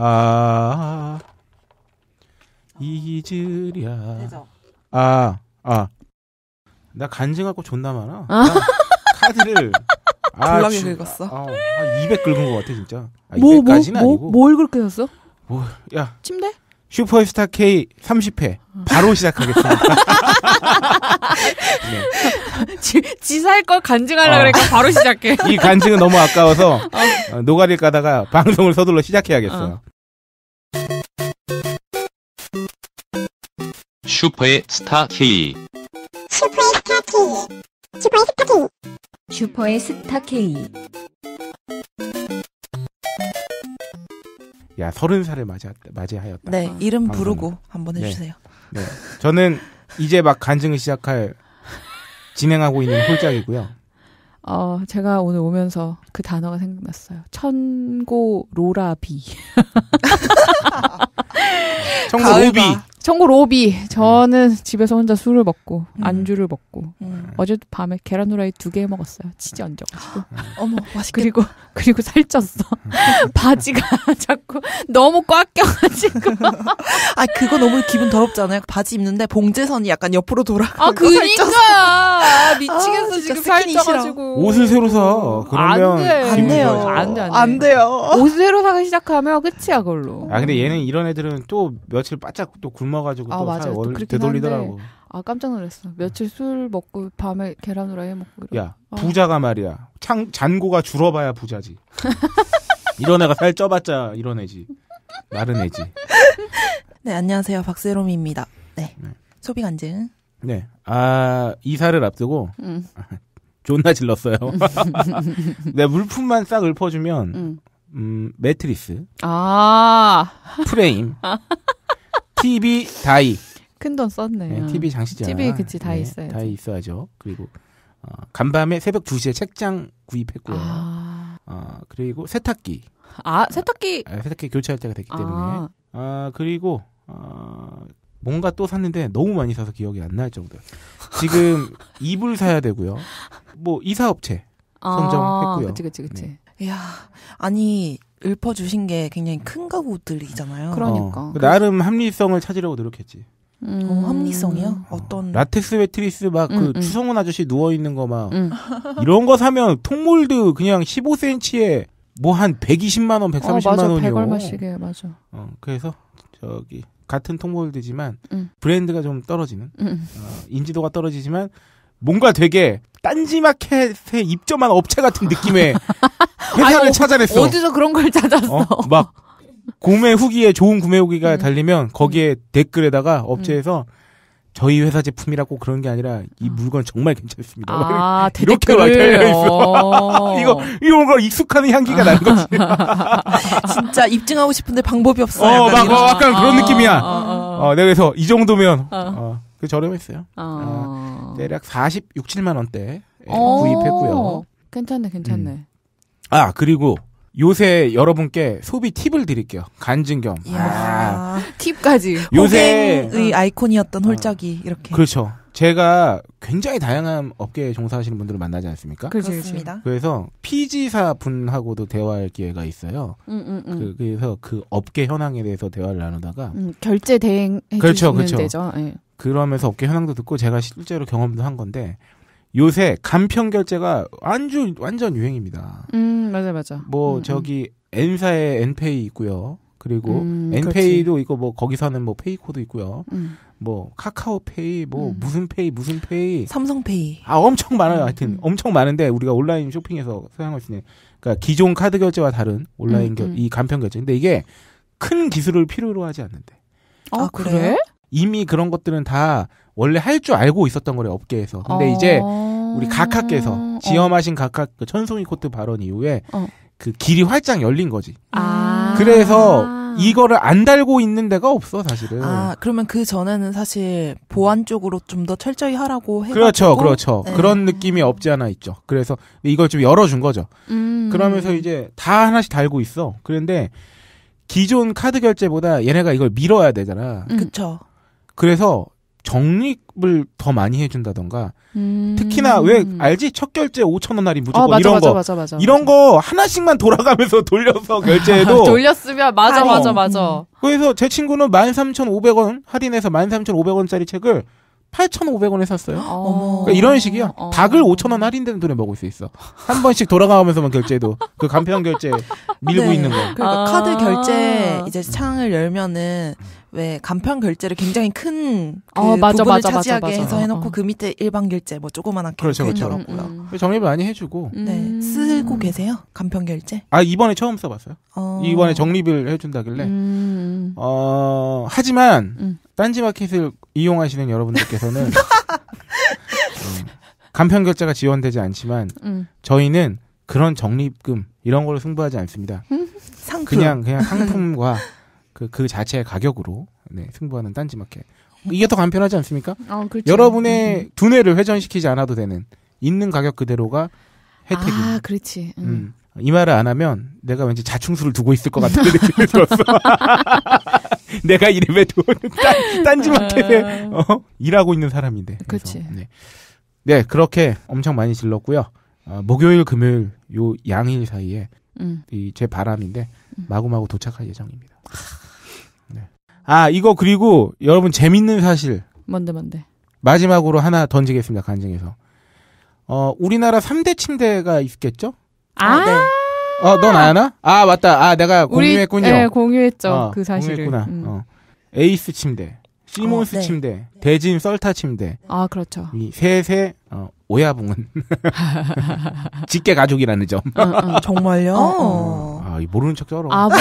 아, 이즈리되 아, 아. 나 간증하고 존나 많아. 아. 카드를. 아, 졸라게 긁었어. 아, 아, 한200 긁은 것 같아, 진짜. 아, 뭐, 뭐, 뭐, 아니고. 뭘 그렇게 샀어? 뭐, 야, 침대? 슈퍼스타 K 30회. 바로 시작하겠습니다. 네. 지사할 걸 간증하려 어. 그러니까 바로 시작해. 이 간증은 너무 아까워서 어. 어, 노가리 까다가 방송을 서둘러 시작해야겠어요. 어. 슈퍼의 스타 K. 슈퍼의 스타 K. 슈퍼의 스타 K. 슈퍼의 스타 K. 야 서른 살을 맞이하였다 네, 이름 방송 부르고 한번 네. 해주세요. 네. 네. 저는 이제 막 간증을 시작할 진행하고 있는 홀짝이고요. 어, 제가 오늘 오면서 그 단어가 생각났어요. 천고 로라비. 청고 오비. 청구 로비. 저는 음. 집에서 혼자 술을 먹고 음. 안주를 먹고 음. 어제 도 밤에 계란 후라이 두 개 먹었어요. 치즈 얹어가지고. 어머 맛있 그리고 그리고 살쪘어. 바지가 자꾸 너무 꽉 껴가지고. 아 그거 너무 기분 더럽잖아요. 바지 입는데 봉제선이 약간 옆으로 돌아가. 아 그니까 아, 아, 미치겠어 아, 지금 살쪄가지고. 옷을 새로 사. 그러면 안 돼요. 안 돼. 안안 돼요. 옷을 새로 사기 시작하면 끝이야 그걸로. 아 근데 얘는 이런 애들은 또 며칠 바짝 또 굶어. 굶어가지고 아, 또맞 되돌리더라고. 한데, 아 깜짝 놀랐어. 며칠 아. 술 먹고 밤에 계란 후라이 먹고. 이러고. 야 어. 부자가 말이야. 창 잔고가 줄어봐야 부자지. 이런 애가 살 쪄봤자 이런 애지. 마른 애지. 네 안녕하세요 박세롬입니다. 네, 네. 소비 간증. 네. 아 이사를 앞두고 음. 존나 질렀어요. 내 네, 물품만 싹 읊어주면 음. 음, 매트리스. 아. 프레임. TV 다이. 큰 돈 썼네. 네, TV 장시장. TV 그치 다 네, 있어요. 다 있어야죠. 그리고 어, 간밤에 새벽 2시에 책장 구입했고요. 아... 어, 그리고 세탁기. 아 세탁기. 아, 세탁기 교체할 때가 됐기 때문에. 아, 아 그리고 어, 뭔가 또 샀는데 너무 많이 사서 기억이 안 날 정도. 지금 이불 사야 되고요. 뭐 이사업체 아, 선정했고요. 그치 그치 그치. 네. 야 아니, 읊어주신 게 굉장히 큰 가구들이잖아요. 그러니까. 어, 나름 합리성을 찾으려고 노력했지. 음... 어, 합리성이요? 음. 어, 떤 라텍스 매트리스 막그 음, 음. 추성훈 아저씨 누워 있는 거막 음. 이런 거 사면 통몰드 그냥 15cm에 뭐 한 120만 원, 130만 어, 맞아. 원이요. 얼마씩에 맞아. 어, 그래서 저기 같은 통몰드지만 음. 브랜드가 좀 떨어지는 어, 인지도가 떨어지지만 뭔가 되게 딴지마켓에 입점한 업체 같은 느낌의 회사를 아니, 찾아냈어. 어디서 그런 걸 찾았어? 어? 막 구매 후기에 좋은 구매 후기가 음. 달리면 거기에 음. 댓글에다가 업체에서 음. 저희 회사 제품이라고 그런 게 아니라 이 아. 물건 정말 괜찮습니다. 아, 이렇게 달려 있어. 어. 이거 이런 걸 익숙한 향기가 나는 거지. 진짜 입증하고 싶은데 방법이 없어. 어, 막 어, 약간 그런 어, 느낌이야. 어, 어, 내가 그래서 이 정도면 어, 그 저렴했어요. 어. 대략 46, 7만 원대 구입했고요. 괜찮네, 괜찮네. 음. 아 그리고 요새 여러분께 소비 팁을 드릴게요. 간증 겸. 아. 팁까지. 요새 의 음. 아이콘이었던 어. 홀짝이 어. 이렇게. 그렇죠. 제가 굉장히 다양한 업계에 종사하시는 분들을 만나지 않습니까? 그렇습니다. 그래서 피지사 분하고도 대화할 기회가 있어요. 음, 음, 음. 그, 래서그 업계 현황에 대해서 대화를 나누다가 음, 결제 대행 그렇죠, 그렇죠. 되죠. 네. 그러면서 업계 현황도 듣고 제가 실제로 경험도 한 건데 요새 간편 결제가 완전 완전 유행입니다. 음 맞아 맞아. 뭐 음, 음. 저기 N사의 N페이 있고요. 그리고 음, N페이도 그렇 이거 뭐 거기서는 뭐 페이코드 있고요. 음. 뭐 카카오페이 뭐 음. 무슨 페이 무슨 페이 삼성페이 아 엄청 많아요. 음, 하여튼 음. 엄청 많은데 우리가 온라인 쇼핑에서 사용할 수 있는 그러니까 기존 카드 결제와 다른 온라인 결, 이 간편 결제. 근데 이게 큰 기술을 필요로 하지 않는데. 아, 아 그래? 이미 그런 것들은 다 원래 할 줄 알고 있었던 거래 업계에서. 근데 어... 이제 우리 각하께서 어. 지엄하신 각하 그 천송이 코트 발언 이후에 어. 그 길이 활짝 열린 거지. 아. 그래서 이거를 안 달고 있는 데가 없어 사실은. 아 그러면 그 전에는 사실 보안 쪽으로 좀 더 철저히 하라고 해. 그렇죠, 그렇죠. 네. 그런 느낌이 없지 않아 있죠. 그래서 이걸 좀 열어준 거죠. 음. 그러면서 이제 다 하나씩 달고 있어. 그런데 기존 카드 결제보다 얘네가 이걸 밀어야 되잖아. 음. 그렇죠. 그래서 적립을 더 많이 해준다던가 음... 특히나 왜 알지 첫 결제 5천 원 할인 무조건 아, 맞아, 이런 맞아, 거 맞아, 맞아, 맞아, 이런 거 하나씩만 돌아가면서 돌려서 결제해도 돌렸으면 맞아 할인. 맞아 맞아 음. 그래서 제 친구는 13,500원 할인해서 13,500원짜리 책을 8,500원에 샀어요. 어... 그러니까 이런 식이야. 어... 닭을 5천원할인되는 돈에 먹을 수 있어. 한 번씩 돌아가면서만 결제해도 그 간편 결제 밀고 네. 있는 거. 그러니까 아... 카드 결제 아. 이제 창을 열면은 왜 간편 결제를 굉장히 큰그 어, 맞아, 부분을 맞아, 차지하게 맞아, 해서 해놓고 어. 그 밑에 일반 결제 뭐 조그만한 그렇죠, 그렇죠. 음, 음. 정립 많이 해주고 음. 네 쓰고 계세요 간편 결제 아 이번에 처음 써봤어요 어... 이번에 정립을 해준다길래 음, 음... 어 하지만 음. 딴지마켓을 이용하시는 여러분들께서는 간편 결제가 지원되지 않지만 저희는 그런 적립금 이런 걸로 승부하지 않습니다. 상품. 그냥 그냥 상품과 그, 그 자체의 가격으로 네, 승부하는 딴지마켓. 뭐 이게 더 간편하지 않습니까? 어, 그렇죠. 여러분의 음, 음. 두뇌를 회전시키지 않아도 되는 있는 가격 그대로가 혜택이. 아, 그렇지. 음. 음. 이 말을 안 하면 내가 왠지 자충수를 두고 있을 것 같은 느낌이 들었어. 내가 이름에 도 딴, 지마켓에 아. 어, 일하고 있는 사람인데. 그렇지. 네. 네, 그렇게 엄청 많이 질렀고요. 어, 목요일, 금요일 요 양일 사이에 음. 이제 바람인데 음. 마구마구 도착할 예정입니다. 아. 아, 이거 그리고 여러분 재밌는 사실. 뭔데, 뭔데. 마지막으로 하나 던지겠습니다, 간증에서. 어, 우리나라 3대 침대가 있겠죠? 아, 아, 네. 어, 넌 아나? 아, 맞다. 아, 내가 공유했군요. 네, 공유했죠. 어, 그 사실을. 음. 어. 에이스 침대, 시몬스 어, 네. 침대, 대진 썰타 침대. 아, 그렇죠. 이 세세, 어, 오야붕은. 직계 가족이라는 점. 어, 어. 정말요? 어. 어. 아, 모르는 척 쩔어. 아, 뭐,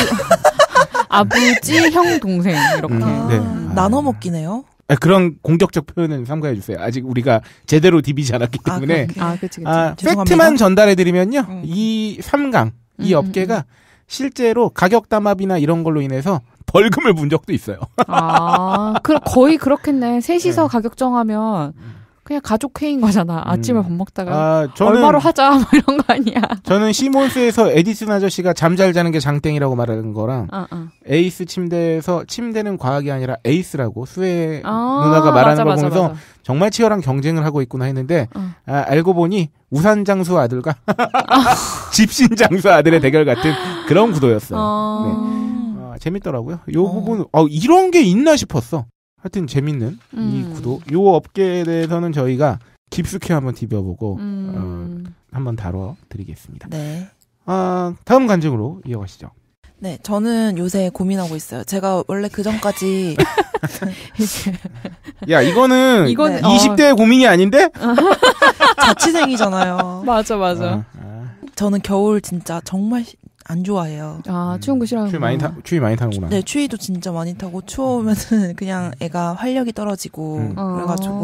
아버지, 네. 형, 동생 이렇게 음, 네. 아. 나눠 먹기네요. 아, 그런 공격적 표현은 삼가해 주세요. 아직 우리가 제대로 디비지 않았기 아, 때문에 아, 아, 그치, 그아 팩트만 전달해 드리면요. 음. 이3강이 음, 업계가 실제로 가격 담합이나 이런 걸로 인해서 벌금을 문 적도 있어요. 아, 그럼 거의 그렇겠네. 셋이서 네. 가격 정하면 음. 그냥 가족 회인 의 거잖아. 음. 아침에 밥 먹다가 아, 저는, 얼마로 하자 뭐 이런 거 아니야. 저는 시몬스에서 에디슨 아저씨가 잠잘 자는 게 장땡이라고 말하는 거랑 어, 어. 에이스 침대에서 침대는 과학이 아니라 에이스라고 수혜 아, 누나가 말하는 맞아, 걸 보면서 맞아. 정말 치열한 경쟁을 하고 있구나 했는데 어. 아, 알고 보니 우산 장수 아들과 집신 장수 아들의 대결 같은 그런 구도였어요. 어. 네. 어, 재밌더라고요. 요 어. 부분 어 이런 게 있나 싶었어. 하여튼 재밌는 음. 이 구도. 요 업계에 대해서는 저희가 깊숙이 한번 디벼보고 음. 어, 한번 다뤄드리겠습니다. 네. 아, 다음 간증으로 이어가시죠. 네, 저는 요새 고민하고 있어요. 제가 원래 그 전까지 야 이거는 이건 네. 20대의 어. 고민이 아닌데 자취생이잖아요. 맞아 맞아. 아, 아. 저는 겨울 진짜 정말 안 좋아해요. 아, 추운 거 싫어하는 추위 많이 타, 뭐. 추위 많이 타는구나. 네, 추위도 진짜 많이 타고 추우면은 그냥 애가 활력이 떨어지고 음. 아. 그래가지고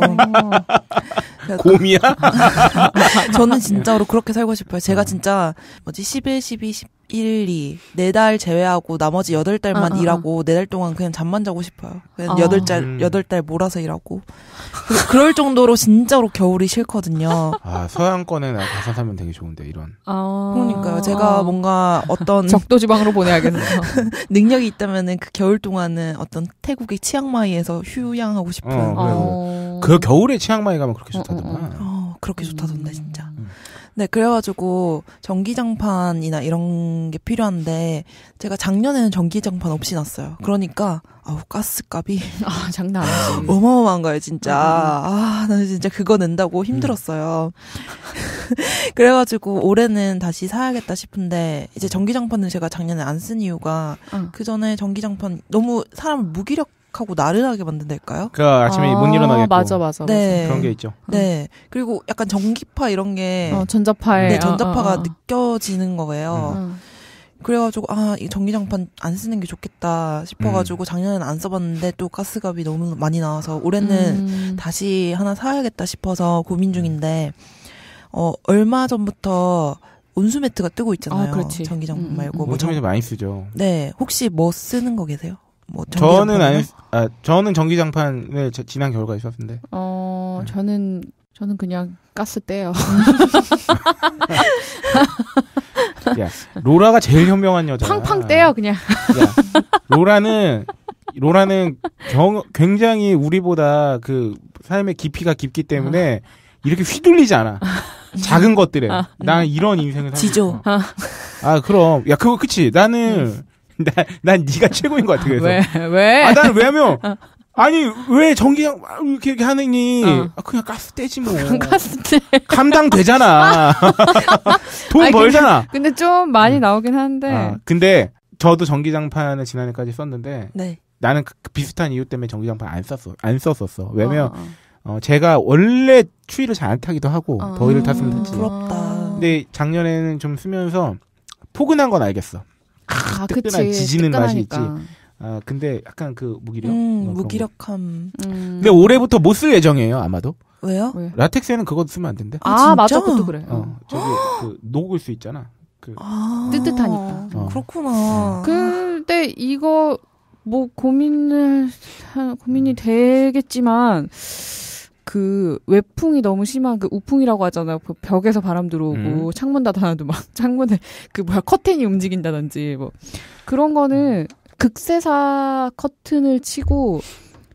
곰이야. 저는 진짜로 네. 그렇게 살고 싶어요. 제가 음. 진짜 뭐지 11, 12, 10 1, 2, 4달 제외하고 나머지 8 달만 어, 일하고 4달 동안 그냥 잠만 자고 싶어요. 그냥 아. 여덟 달 음. 여덟 달 몰아서 일하고 그, 그럴 정도로 진짜로 겨울이 싫거든요. 아 서양권에 나 가서 살면 되게 좋은데 이런. 아. 그러니까요. 제가 뭔가 어떤 적도 지방으로 보내야겠네요. 능력이 있다면은 그 겨울 동안은 어떤 태국의 치앙마이에서 휴양하고 싶은. 어, 어. 그 겨울에 치앙마이 가면 그렇게 좋다더만. 던 어, 어, 그렇게 좋다던데 진짜. 네, 그래가지고 전기장판이나 이런 게 필요한데 제가 작년에는 전기장판 없이 났어요. 음. 그러니까 아우 가스값이 아 장난 아니지 어마어마한 거예요 진짜 음, 음. 아 나는 진짜 그거 낸다고 힘들었어요. 그래가지고 올해는 다시 사야겠다 싶은데 이제 전기장판은 제가 작년에 안 쓴 이유가 어. 그 전에 전기장판 너무 사람 무기력 하고 나른하게 만든달까요? 그 아침에 아, 못일어나겠 맞아, 맞아. 네. 그런 게 있죠. 네. 그리고 약간 전기파 이런 게 어, 전자파에 네, 어, 전자파가 어, 어, 느껴지는 거예요. 음. 음. 그래가지고 아이 전기장판 안 쓰는 게 좋겠다 싶어가지고 음. 작년에는 안 써봤는데 또 가스값이 너무 많이 나와서 올해는 음. 다시 하나 사야겠다 싶어서 고민 음. 중인데 어 얼마 전부터 온수 매트가 뜨고 있잖아요. 아, 전기장판 말고 음. 뭐 온수 매트 많이 쓰죠. 네, 혹시 뭐 쓰는 거 계세요? 뭐 저는 아니 아 저는 전기장판을 지난 결과 있었는데. 어 네. 저는 저는 그냥 가스 떼요. 야, 로라가 제일 현명한 여자. 팡팡 떼요 그냥. 야, 로라는 로라는 경, 굉장히 우리보다 그 삶의 깊이가 깊기 때문에 이렇게 휘둘리지 않아. 작은 것들에. 아, 난 음. 이런 인생을 살고 지조. 아, 그럼. 야, 그거 그치. 나는 음. 난, 난니가 최고인 것 같아, 그래서. 왜? 왜? 아, 난 왜냐면, 어. 아니, 왜 전기, 장 이렇게, 이렇게 하느니, 어. 아, 그냥 가스 떼지 뭐. 가스 떼. 감당되잖아. 돈 아니, 벌잖아. 근데, 근데, 좀 많이 음. 나오긴 하는데. 아, 근데, 저도 전기장판을 지난해까지 썼는데, 네. 나는 그 비슷한 이유 때문에 전기장판 안 썼어. 안 썼었어. 왜냐면, 어. 어, 제가 원래 추위를 잘 안 타기도 하고 아, 더위를 탔으면 탔지. 부럽다. 근데 작년에는 좀 쓰면서 포근한 건 알겠어. 아, 뜨끈한 그치. 지지는 맛이 있지. 아 근데 약간 그 무기력. 음, 뭐 무기력함. 음. 근데 올해부터 못 쓸 예정이에요 아마도. 왜요? 왜? 라텍스에는 그거 쓰면 안 된대. 아, 아 맞아 그것도 그래. 어, 어 저기 그 녹을 수 있잖아. 그 아~ 뜨뜻하니까. 어. 그렇구나. 어. 근데 이거 뭐 고민을 고민이 되겠지만. 그 외풍이 너무 심한 그 우풍이라고 하잖아요. 그 벽에서 바람 들어오고 음. 창문 닫아놔도 막 창문에 그 뭐야 커튼이 움직인다든지 뭐 그런 거는 음. 극세사 커튼을 치고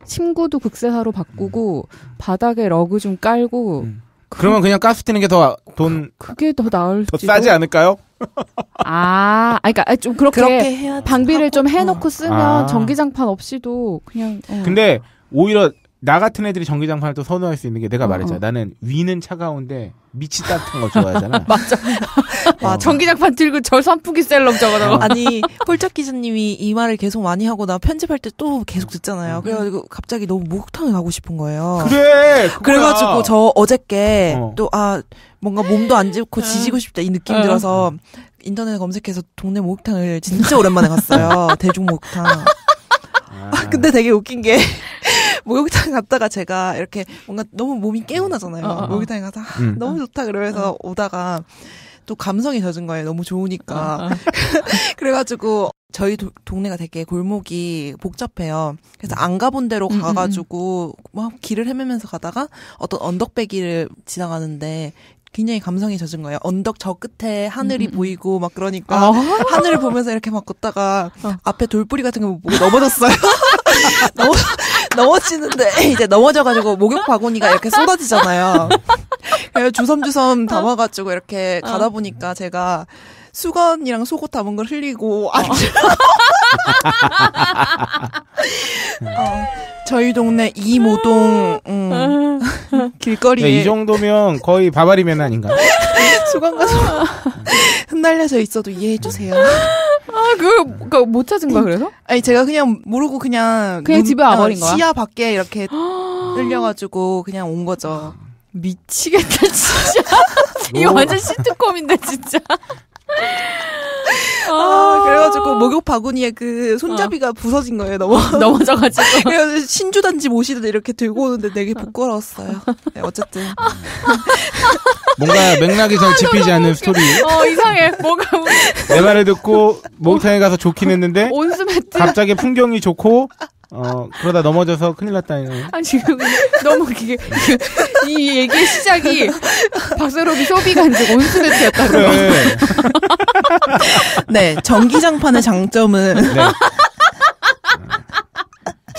침구도 극세사로 바꾸고 바닥에 러그 좀 깔고 음. 그 그러면 그냥 가스 튀는 게 더 돈 그게 더 나을지 더 싸지 않을까요? 아, 아 그러니까 좀 그렇게, 그렇게 방비를 하고, 좀 어. 해놓고 쓰면 아. 전기장판 없이도 그냥. 어. 근데 오히려 나 같은 애들이 전기장판을 또 선호할 수 있는 게 내가 어, 말했잖아. 어. 나는 위는 차가운데 밑이 따뜻한 거 좋아하잖아. 맞아. 어. 전기장판 들고 저 선풍기 셀럽 저거라고. 어. 아니, 폴짝 기자님이 이 말을 계속 많이 하고 나 편집할 때 또 계속 듣잖아요. 음. 그래가지고 갑자기 너무 목욕탕에 가고 싶은 거예요. 그래! 그거야. 그래가지고 저 어저께 어. 또, 아, 뭔가 몸도 안 좋고 지지고 음. 싶다 이 느낌 들어서 음. 인터넷 검색해서 동네 목욕탕을 진짜 오랜만에 갔어요. 대중 목욕탕. 아, 아. 근데 되게 웃긴 게 목욕탕 갔다가 제가 이렇게 뭔가 너무 몸이 개운하잖아요. 어, 어, 어. 목욕탕에 가서 아, 음. 너무 좋다 그러면서 어. 오다가 또 감성이 젖은 거예요. 너무 좋으니까. 어, 어. 그래가지고 저희 도, 동네가 되게 골목이 복잡해요. 그래서 안 가본 데로 음, 음, 음. 가가지고 막 길을 헤매면서 가다가 어떤 언덕배기를 지나가는데 굉장히 감성이 젖은 거예요. 언덕 저 끝에 하늘이 음, 음, 음. 보이고 막 그러니까 어? 하늘을 보면서 이렇게 막 걷다가 어. 앞에 돌뿌리 같은 거 보고 넘어졌어요. 넘어, 넘어지는데 이제 넘어져가지고 목욕 바구니가 이렇게 쏟아지잖아요. 그래서 주섬주섬 어. 담아가지고 이렇게 가다 어. 보니까 제가 수건이랑 속옷 담은 걸 흘리고 어. 앉아. 어, 저희 동네 이모동 음, 길거리에 네, 이 정도면 거의 바바리맨 아닌가? 수건과 어. 흩날려져 있어도 이해해 주세요. 아, 그걸, 그걸 못 찾은 거야, 그래서? 아니, 제가 그냥 모르고 그냥. 그냥 눈, 집에 와버린 어, 거야? 시야 밖에 이렇게 흘려가지고 그냥 온 거죠. 미치겠다, 진짜. 이거 완전 시트콤인데, 진짜. 아, 아, 그래가지고 목욕 바구니에 그 손잡이가 어. 부서진 거예요. 넘어 넘어져가지고. 그래서 신주 단지 모시듯 이렇게 들고 오는데 되게 어. 부끄러웠어요. 네, 어쨌든 뭔가 맥락이 잘집히지 아, 않는 스토리. 어 이상해. 뭔가내 말을 듣고 목욕탕에 가서 좋긴 했는데 온수매트 갑자기 풍경이 좋고 어, 그러다 넘어져서 큰일 났다 아, 지금 너무 이게, 이 얘기의 시작이 박서롬이 소비가 이 온수매트였다고. 그 네, 전기장판의 장점은. 네. 네.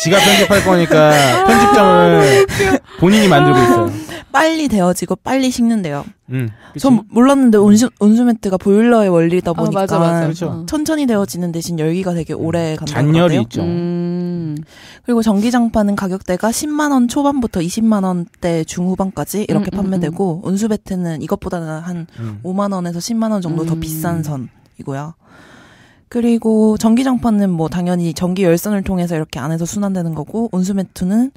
지가 편집할 거니까 편집장을 아, 본인이 만들고 있어요. 빨리 데워지고 빨리 식는데요. 음, 전 몰랐는데 음. 온수, 온수매트가 보일러의 원리다 보니까 아, 맞아, 맞아. 그렇 천천히 데워지는 대신 열기가 되게 음. 오래 간다고 잔열이 요 있죠. 음. 그리고 전기장판은 가격대가 10만 원 초반부터 20만 원대 중후반까지 이렇게 음, 음 판매되고 온수매트는 이것보다는 한 음. 5만 원에서 10만 원 정도 더 비싼 선이고요. 그리고 전기장판은 뭐 당연히 전기 열선을 통해서 이렇게 안에서 순환되는 거고 온수매트는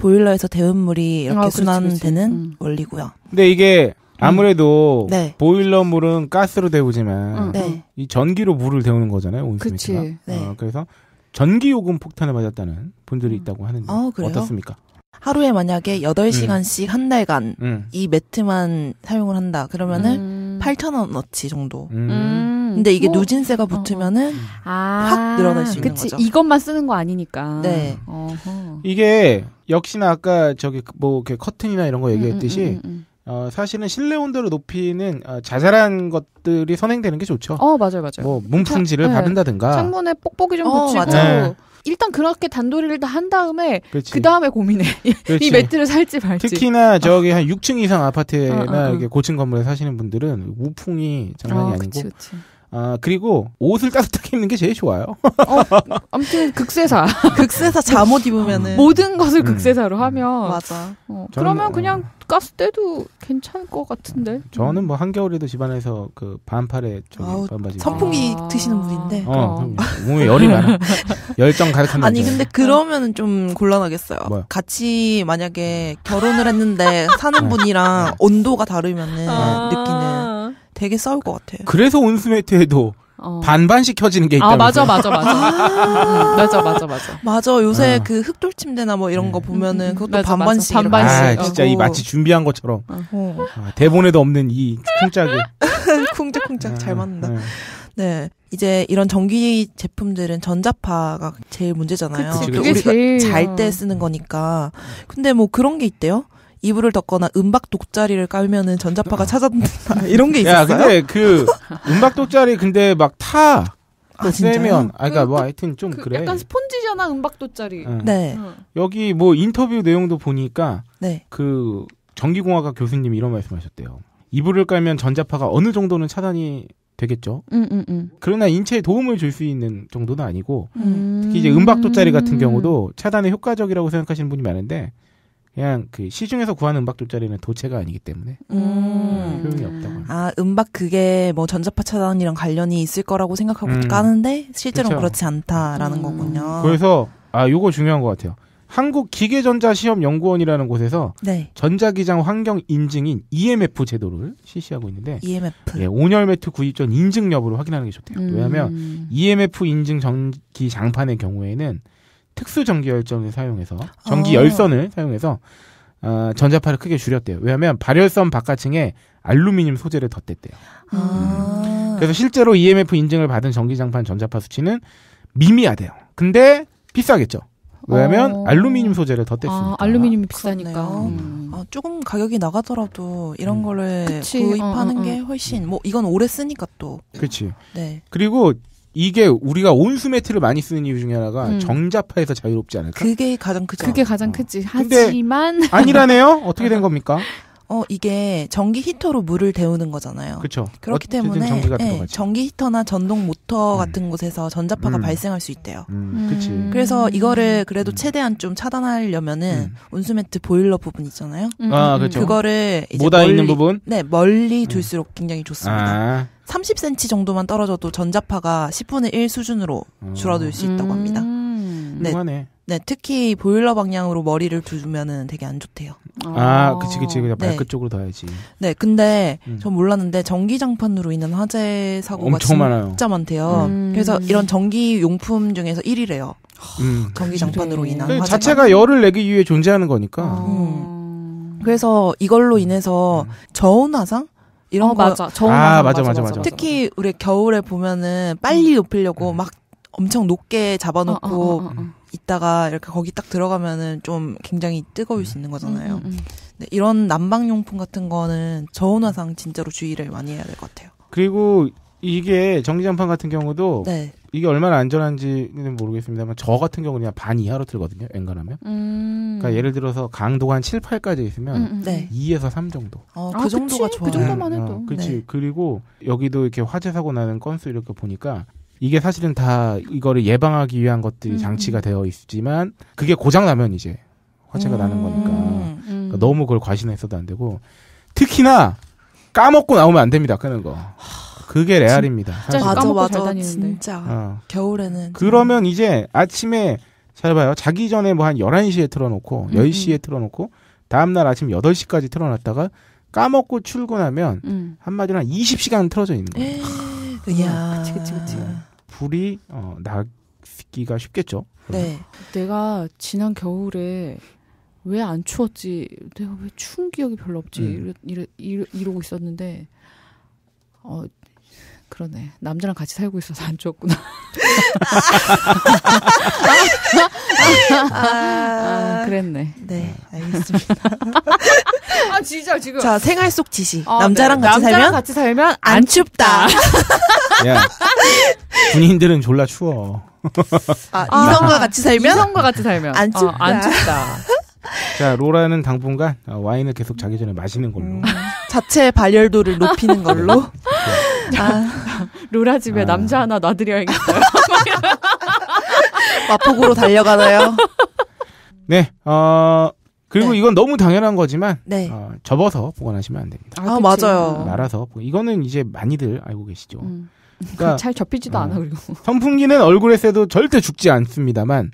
보일러에서 대운물이 이렇게 아, 순환되는 음. 원리고요. 근데 이게 아무래도 음. 네. 보일러 물은 가스로 데우지만 음, 음. 네. 이 전기로 물을 데우는 거잖아요. 온수매트가. 어, 네. 어, 그래서 전기 요금 폭탄을 맞았다는 분들이 음. 있다고 하는데 아, 어떻습니까? 하루에 만약에 8시간씩 음. 한 달간 음. 이 매트만 사용을 한다. 그러면은 음. 8,000원어치 정도. 음. 음. 근데 이게 뭐, 누진세가 어, 어. 붙으면은 아, 확 늘어날 수 있는 거죠. 이것만 쓰는 거 아니니까. 네. 어허. 이게 역시나 아까 저기 그 뭐이 그 커튼이나 이런 거 음, 얘기했듯이 음, 어, 사실은 실내 온도를 높이는 어, 자잘한 것들이 선행되는 게 좋죠. 어, 맞아요, 맞아요. 뭐 문풍지를 네. 바른다든가 창문에 뽁뽁이 좀 어, 붙이고 네. 일단 그렇게 단도리를 다 한 다음에 그 다음에 고민해 이 매트를 살지 말지. 특히나 어. 저기 어. 한 6층 이상 아파트나 어, 고층 건물에 사시는 분들은 우풍이 장난이 아니고. 그치, 그치. 아, 그리고 옷을 따뜻하게 입는 게 제일 좋아요. 어, 아무튼 극세사. 극세사 잠옷 입으면은 모든 것을 음. 극세사로 음, 하면 맞아. 어, 그러면 어. 그냥 가스 때도 괜찮을 것 같은데. 저는 뭐 한겨울에도 집안에서 그 반팔에 저기 반바지. 선풍기 아~ 드시는 분인데. 어, 몸에 열이 많아. 열정 가득한 아니 근데 그러면은 좀 곤란하겠어요. 뭐요? 같이 만약에 음. 결혼을 했는데 사는 네. 분이랑 네. 온도가 다르면은 아~ 느끼는 되게 싸울 것 같아요. 그래서 온수매트에도 어. 반반씩 켜지는 게 있다. 아 맞아 맞아 맞아. 아. 맞아 맞아 맞아. 맞아 요새 어. 그 흑돌 침대나 뭐 이런 네. 거 보면은 그것도 맞아, 반반씩. 맞아. 반반씩. 아, 진짜 이 어. 마치 준비한 것처럼 어. 어. 아, 대본에도 없는 이 쿵짝이. 쿵짝쿵짝 잘 아, 맞는다. 네. 네. 이제 이런 전기 제품들은 전자파가 제일 문제잖아요. 그치, 그게 우리가 잘때 어. 쓰는 거니까. 근데 뭐 그런 게 있대요. 이불을 덮거나 은박 독자리를 깔면은 전자파가 찾아든다 이런 게 있었어요. 야, 근데 그 은박 독자리 근데 막타 아, 그 세면 아 그러니까 그 뭐 하여튼 좀 그, 래 그래. 약간 스폰지잖아 은박 독자리. 응. 네. 응. 여기 뭐 인터뷰 내용도 보니까 네. 그 전기공학과 교수님이 이런 말씀하셨대요. 이불을 깔면 전자파가 어느 정도는 차단이 되겠죠. 음, 음, 음. 그러나 인체에 도움을 줄 수 있는 정도는 아니고 음. 특히 이제 은박돗자리 같은 경우도 차단에 효과적이라고 생각하시는 분이 많은데 그냥 그 시중에서 구하는 음박 돗자리는 도체가 아니기 때문에 음. 음. 효용이 없다고 합니다. 아 음박 그게 뭐 전자파 차단이랑 관련이 있을 거라고 생각하고 음. 까는데 실제로는 그렇 그렇지 않다라는 음. 거군요. 그래서 아 요거 중요한 것 같아요. 한국 기계전자시험연구원이라는 곳에서 네. 전자기장 환경 인증인 EMF 제도를 실시하고 있는데 EMF 예, 온열 매트 구입 전 인증 여부를 확인하는 게 좋대요. 음. 왜냐하면 EMF 인증 전기 장판의 경우에는 특수 전기 열정을 사용해서 전기 아. 열선을 사용해서 어, 전자파를 크게 줄였대요. 왜냐하면 발열선 바깥층에 알루미늄 소재를 덧댔대요. 아. 음. 그래서 실제로 EMF 인증을 받은 전기장판 전자파 수치는 미미하대요. 근데 비싸겠죠. 왜냐하면 어. 알루미늄 소재를 덧댔으니까. 아, 알루미늄이 비싸니까. 음. 아, 조금 가격이 나가더라도 이런 음. 거를 그치. 구입하는 어, 어, 어. 게 훨씬 뭐 이건 오래 쓰니까 또. 그렇지. 네. 그리고 이게 우리가 온수 매트를 많이 쓰는 이유 중에 하나가 음. 정자파에서 자유롭지 않을까? 그게 가장 크죠. 그게 가장 크지. 하지만 아니라네요. 어떻게 된 겁니까? 어 이게 전기 히터로 물을 데우는 거잖아요. 그렇죠. 그렇기 때문에 전기가 예, 네, 전기 히터나 전동 모터 음. 같은 곳에서 전자파가 음. 발생할 수 있대요. 음. 음. 그렇지. 그래서 음. 이거를 그래도 음. 최대한 좀 차단하려면은 온수매트 보일러 부분 있잖아요. 아 그렇죠. 그거를 이제 모다 멀리, 있는 부분. 네 멀리 둘수록 굉장히 좋습니다. 아. 30cm 정도만 떨어져도 전자파가 10분의 1 수준으로 줄어들 수 있다고 합니다. 네. 궁금하네. 네, 특히 보일러 방향으로 머리를 두면은 되게 안 좋대요. 아, 아. 그치, 그치. 그냥 발끝 네. 쪽으로 둬야지. 네, 근데 음. 전 몰랐는데 전기장판으로 인한 화재 사고가 엄청 많아요. 많대요 음. 그래서 음. 이런 전기 용품 중에서 1위래요. 음. 전기장판으로 인한 화재. 자체가 열을 내기 위해 존재하는 거니까. 아. 음. 그래서 이걸로 음. 인해서 저온화상? 이런 어, 거 맞아. 저온 아, 맞아, 맞아, 맞아, 맞아. 특히 우리 겨울에 보면은 빨리 높이려고 막 엄청 높게 잡아놓고 어, 어, 어, 어, 어 있다가 이렇게 거기 딱 들어가면은 좀 굉장히 뜨거울 수 있는 거잖아요. 음, 음, 음. 이런 난방용품 같은 거는 저온화상 진짜로 주의를 많이 해야 될 것 같아요. 그리고 이게 전기장판 같은 경우도 네. 이게 얼마나 안전한지는 모르겠습니다만 저 같은 경우는 그냥 반 이하로 틀거든요. 앵간하면. 음. 그러니까 예를 들어서 강도가 한 7, 8까지 있으면 음, 음, 음. 네. 2에서 3 정도. 어, 아, 그 정도가 그 좋아요. 그 정도만 해도. 네. 그렇지. 그리고 여기도 이렇게 화재 사고 나는 건수 이렇게 보니까 이게 사실은 다 이거를 예방하기 위한 것들이 음, 음. 장치가 되어 있지만 그게 고장 나면 이제 화재가 음. 나는 거니까 음. 그러니까 너무 그걸 과신해서도 안 되고 특히나 까먹고 나오면 안 됩니다 끄는 거. 그게 레알입니다. 진짜 맞아 맞아 진짜 어. 겨울에는 그러면 이제 아침에 잘 봐요. 자기 전에 뭐 한 11시에 틀어놓고, 음. 10시에 음. 틀어놓고, 다음날 아침 8시까지 틀어놨다가 까먹고 출근하면, 음. 한마디로 한 20시간 틀어져 있는 거예요. 이야. 그치, 그치, 그치. 네. 불이 어, 나기가 쉽겠죠. 네. 내가 지난 겨울에 왜 안 추웠지? 내가 왜 추운 기억이 별로 없지? 음. 이러, 이러, 이러, 이러고 있었는데 어, 그러네. 남자랑 같이 살고 있어서 안 좋았구나. 아, 아, 아, 그랬네. 네, 네, 알겠습니다. 아, 진짜 지금. 자, 생활 속 지식. 아, 네. 남자랑 네. 같이 남자랑 살면? 같이 살면 안 춥다. 야, 군인들은 졸라 추워. 아, 아, 이성과 같이 살면? 이성과 같이 살면. 안 어, 춥다. 어, 안 춥다. 자, 로라는 당분간 어, 와인을 계속 자기 전에 마시는 걸로. 음, 자체 발열도를 높이는 걸로. 네. 아. 로라 집에 아. 남자 하나 놔드려야겠어요. 마포구로 달려가나요? 네, 어, 그리고 네. 이건 너무 당연한 거지만 네. 어, 접어서 보관하시면 안 됩니다. 아, 아 맞아요. 말아서 음. 이거는 이제 많이들 알고 계시죠. 음. 그러니까 잘 접히지도 어, 않아 그리고 선풍기는 얼굴에 쐬도 절대 죽지 않습니다만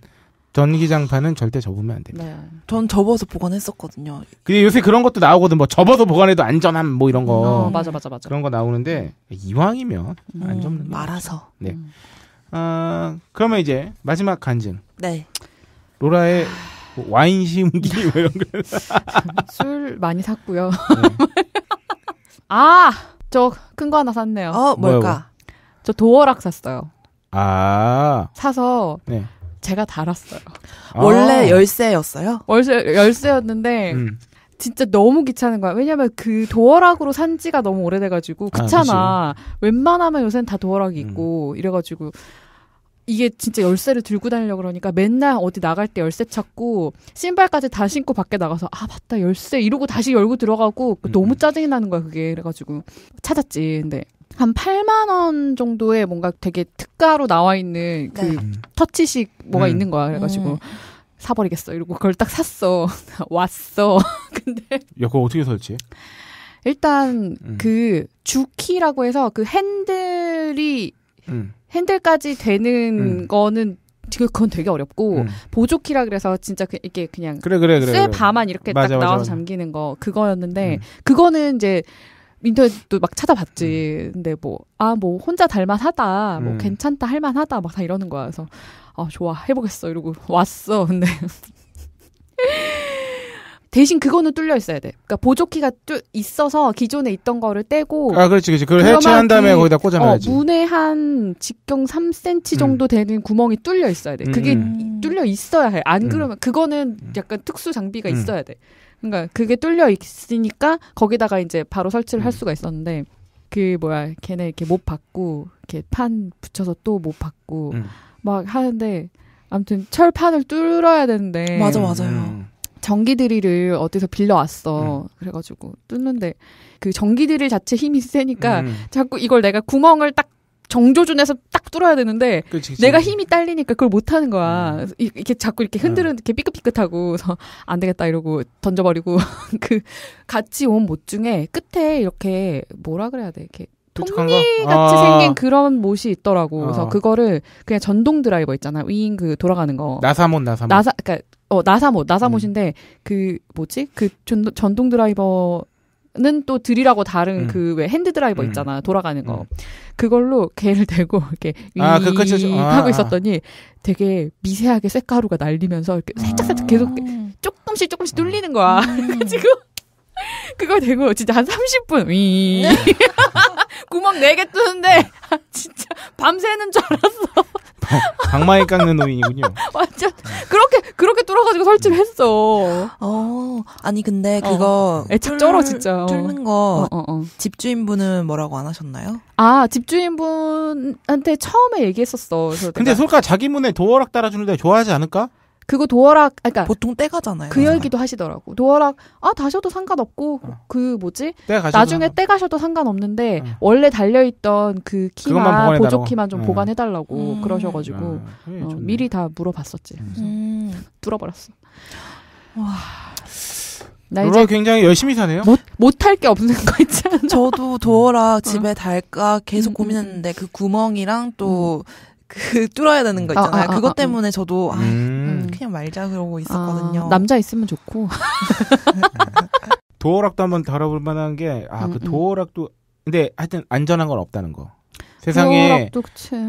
전기장판은 절대 접으면 안 됩니다. 네. 전 접어서 보관했었거든요. 근데 요새 그런 것도 나오거든. 뭐 접어서 보관해도 안전함 뭐 이런 거. 어, 맞아 맞아 맞아. 그런 거 나오는데 이왕이면 음, 안 접는 말아서. 네. 음. 어, 그러면 이제 마지막 간증. 네. 로라의 뭐 와인 심기뭐 이런 거. 술 많이 샀고요. 네. 아, 저 큰 거 하나 샀네요. 어, 뭘까? 뭐야, 저 도어락 샀어요. 아. 사서 네. 제가 달았어요. 아. 원래 열쇠였어요? 월세, 열쇠였는데 음. 진짜 너무 귀찮은 거야. 왜냐면 그 도어락으로 산 지가 너무 오래돼가지고 아, 귀찮아. 아, 웬만하면 요새는 다 도어락이 음. 있고 음. 이래가지고 이게 진짜 열쇠를 들고 다니려고 그러니까 맨날 어디 나갈 때 열쇠 찾고 신발까지 다 신고 밖에 나가서 아 맞다 열쇠 이러고 다시 열고 들어가고 음. 너무 짜증이 나는 거야 그게 그래가지고 찾았지 근데 한 8만 원 정도의 뭔가 되게 특가로 나와 있는 그 네. 음. 터치식 뭐가 음. 있는 거야. 그래가지고 음. 사버리겠어. 이러고 그걸 딱 샀어. 왔어. 근데 야 그거 어떻게 설치 일단 음. 그 주키라고 해서 그 핸들이 음. 핸들까지 되는 음. 거는 그건 되게 어렵고 음. 보조키라 그래서 진짜 그, 이게 그냥 그래 그래 그래 쇠 바만 이렇게 맞아, 딱 나와서 맞아. 잠기는 거 그거였는데 음. 그거는 이제 인터넷도 막 찾아봤지. 음. 근데 뭐, 아, 뭐, 혼자 달만하다. 뭐, 음. 괜찮다. 할만하다. 막 다 이러는 거야. 그래서, 아, 좋아. 해보겠어. 이러고 왔어. 근데. 대신 그거는 뚫려 있어야 돼. 그러니까 보조키가 뚫 있어서 기존에 있던 거를 떼고 아 그렇지 그렇지 그걸 해체한 다음에 그, 거기다 꽂아놔야지. 어, 문에 한 직경 3cm 음. 정도 음. 되는 구멍이 뚫려 있어야 돼. 그게 음. 뚫려 있어야 해. 안 그러면 그거는 약간 특수 장비가 있어야 돼. 그러니까 그게 뚫려 있으니까 거기다가 이제 바로 설치를 할 음. 수가 있었는데 그 뭐야 걔네 이렇게 못 받고 이렇게 판 붙여서 또 못 받고 음. 막 하는데 아무튼 철판을 뚫어야 되는데 맞아 맞아요. 음. 전기 드릴을 어디서 빌려왔어. 음. 그래가지고 뚫는데 그 전기 드릴 자체 힘이 세니까 음. 자꾸 이걸 내가 구멍을 딱 정조준에서 딱 뚫어야 되는데 그치, 그치. 내가 힘이 딸리니까 그걸 못 하는 거야. 음. 이렇게 자꾸 이렇게 흔들은 음. 이렇게 삐끗삐끗하고 그래서 안 되겠다 이러고 던져버리고 그 같이 온 못 중에 끝에 이렇게 뭐라 그래야 돼 이렇게 톱니 같이 아. 생긴 그런 못이 있더라고. 그래서 아. 그거를 그냥 전동 드라이버 있잖아. 위인 그 돌아가는 거. 나사못 나사못. 나사 그니까어 나사못 나사못인데 음. 그 뭐지 그 전, 전동 드라이버 는또 드리라고 다른 음. 그왜 핸드 드라이버 음. 있잖아 돌아가는 거 음. 그걸로 걔를 대고 이렇게 아, 그, 그쵸, 그, 아. 하고 있었더니 되게 미세하게 쇳가루가 날리면서 이렇게 살짝 살짝 아. 계속 조금씩 조금씩 뚫리는 거야 지금 음. 그거 대고 진짜 한 30분 위 구멍 4개 뜨는데 진짜 밤새는 줄 알았어 장마에 깎는 노인이군요. 완전 그렇게 그렇게 뚫어가지고 설치를 했어. 어 아니 근데 어. 그거 어. 애착 쩔어 진짜. 어. 뚫는 거 어, 어, 어, 집주인분은 뭐라고 안 하셨나요? 아 집주인분한테 처음에 얘기했었어. 근데 솔까 자기 문에 도어락 달아주는데 좋아하지 않을까? 그거 도어락 아, 그러니까 보통 때가잖아요. 그 얘기도 하시더라고. 도어락 아 다셔도 상관없고 어. 그 뭐지? 나중에 때 가셔도 상관없는데 어. 원래 달려 있던 그 키만 보조 키만 좀 음. 보관해 달라고 음. 그러셔 가지고 음. 아, 어, 미리 다 물어봤었지. 음. 음. 뚫어버렸어. 와. 나 이제 굉장히 열심히 사네요. 못 못할 게 없는 거 있잖아. 저도 도어락 어. 집에 달까 계속 고민했는데 그 구멍이랑 또 그 뚫어야 되는 거 있잖아요. 아, 아, 아, 그것 아, 때문에 저도 아, 음. 그냥 말자 그러고 있었거든요. 아, 남자 있으면 좋고. 도어락도 한번 다뤄볼 만한 게, 아, 그 음, 음. 도어락도, 근데 하여튼 안전한 건 없다는 거. 세상에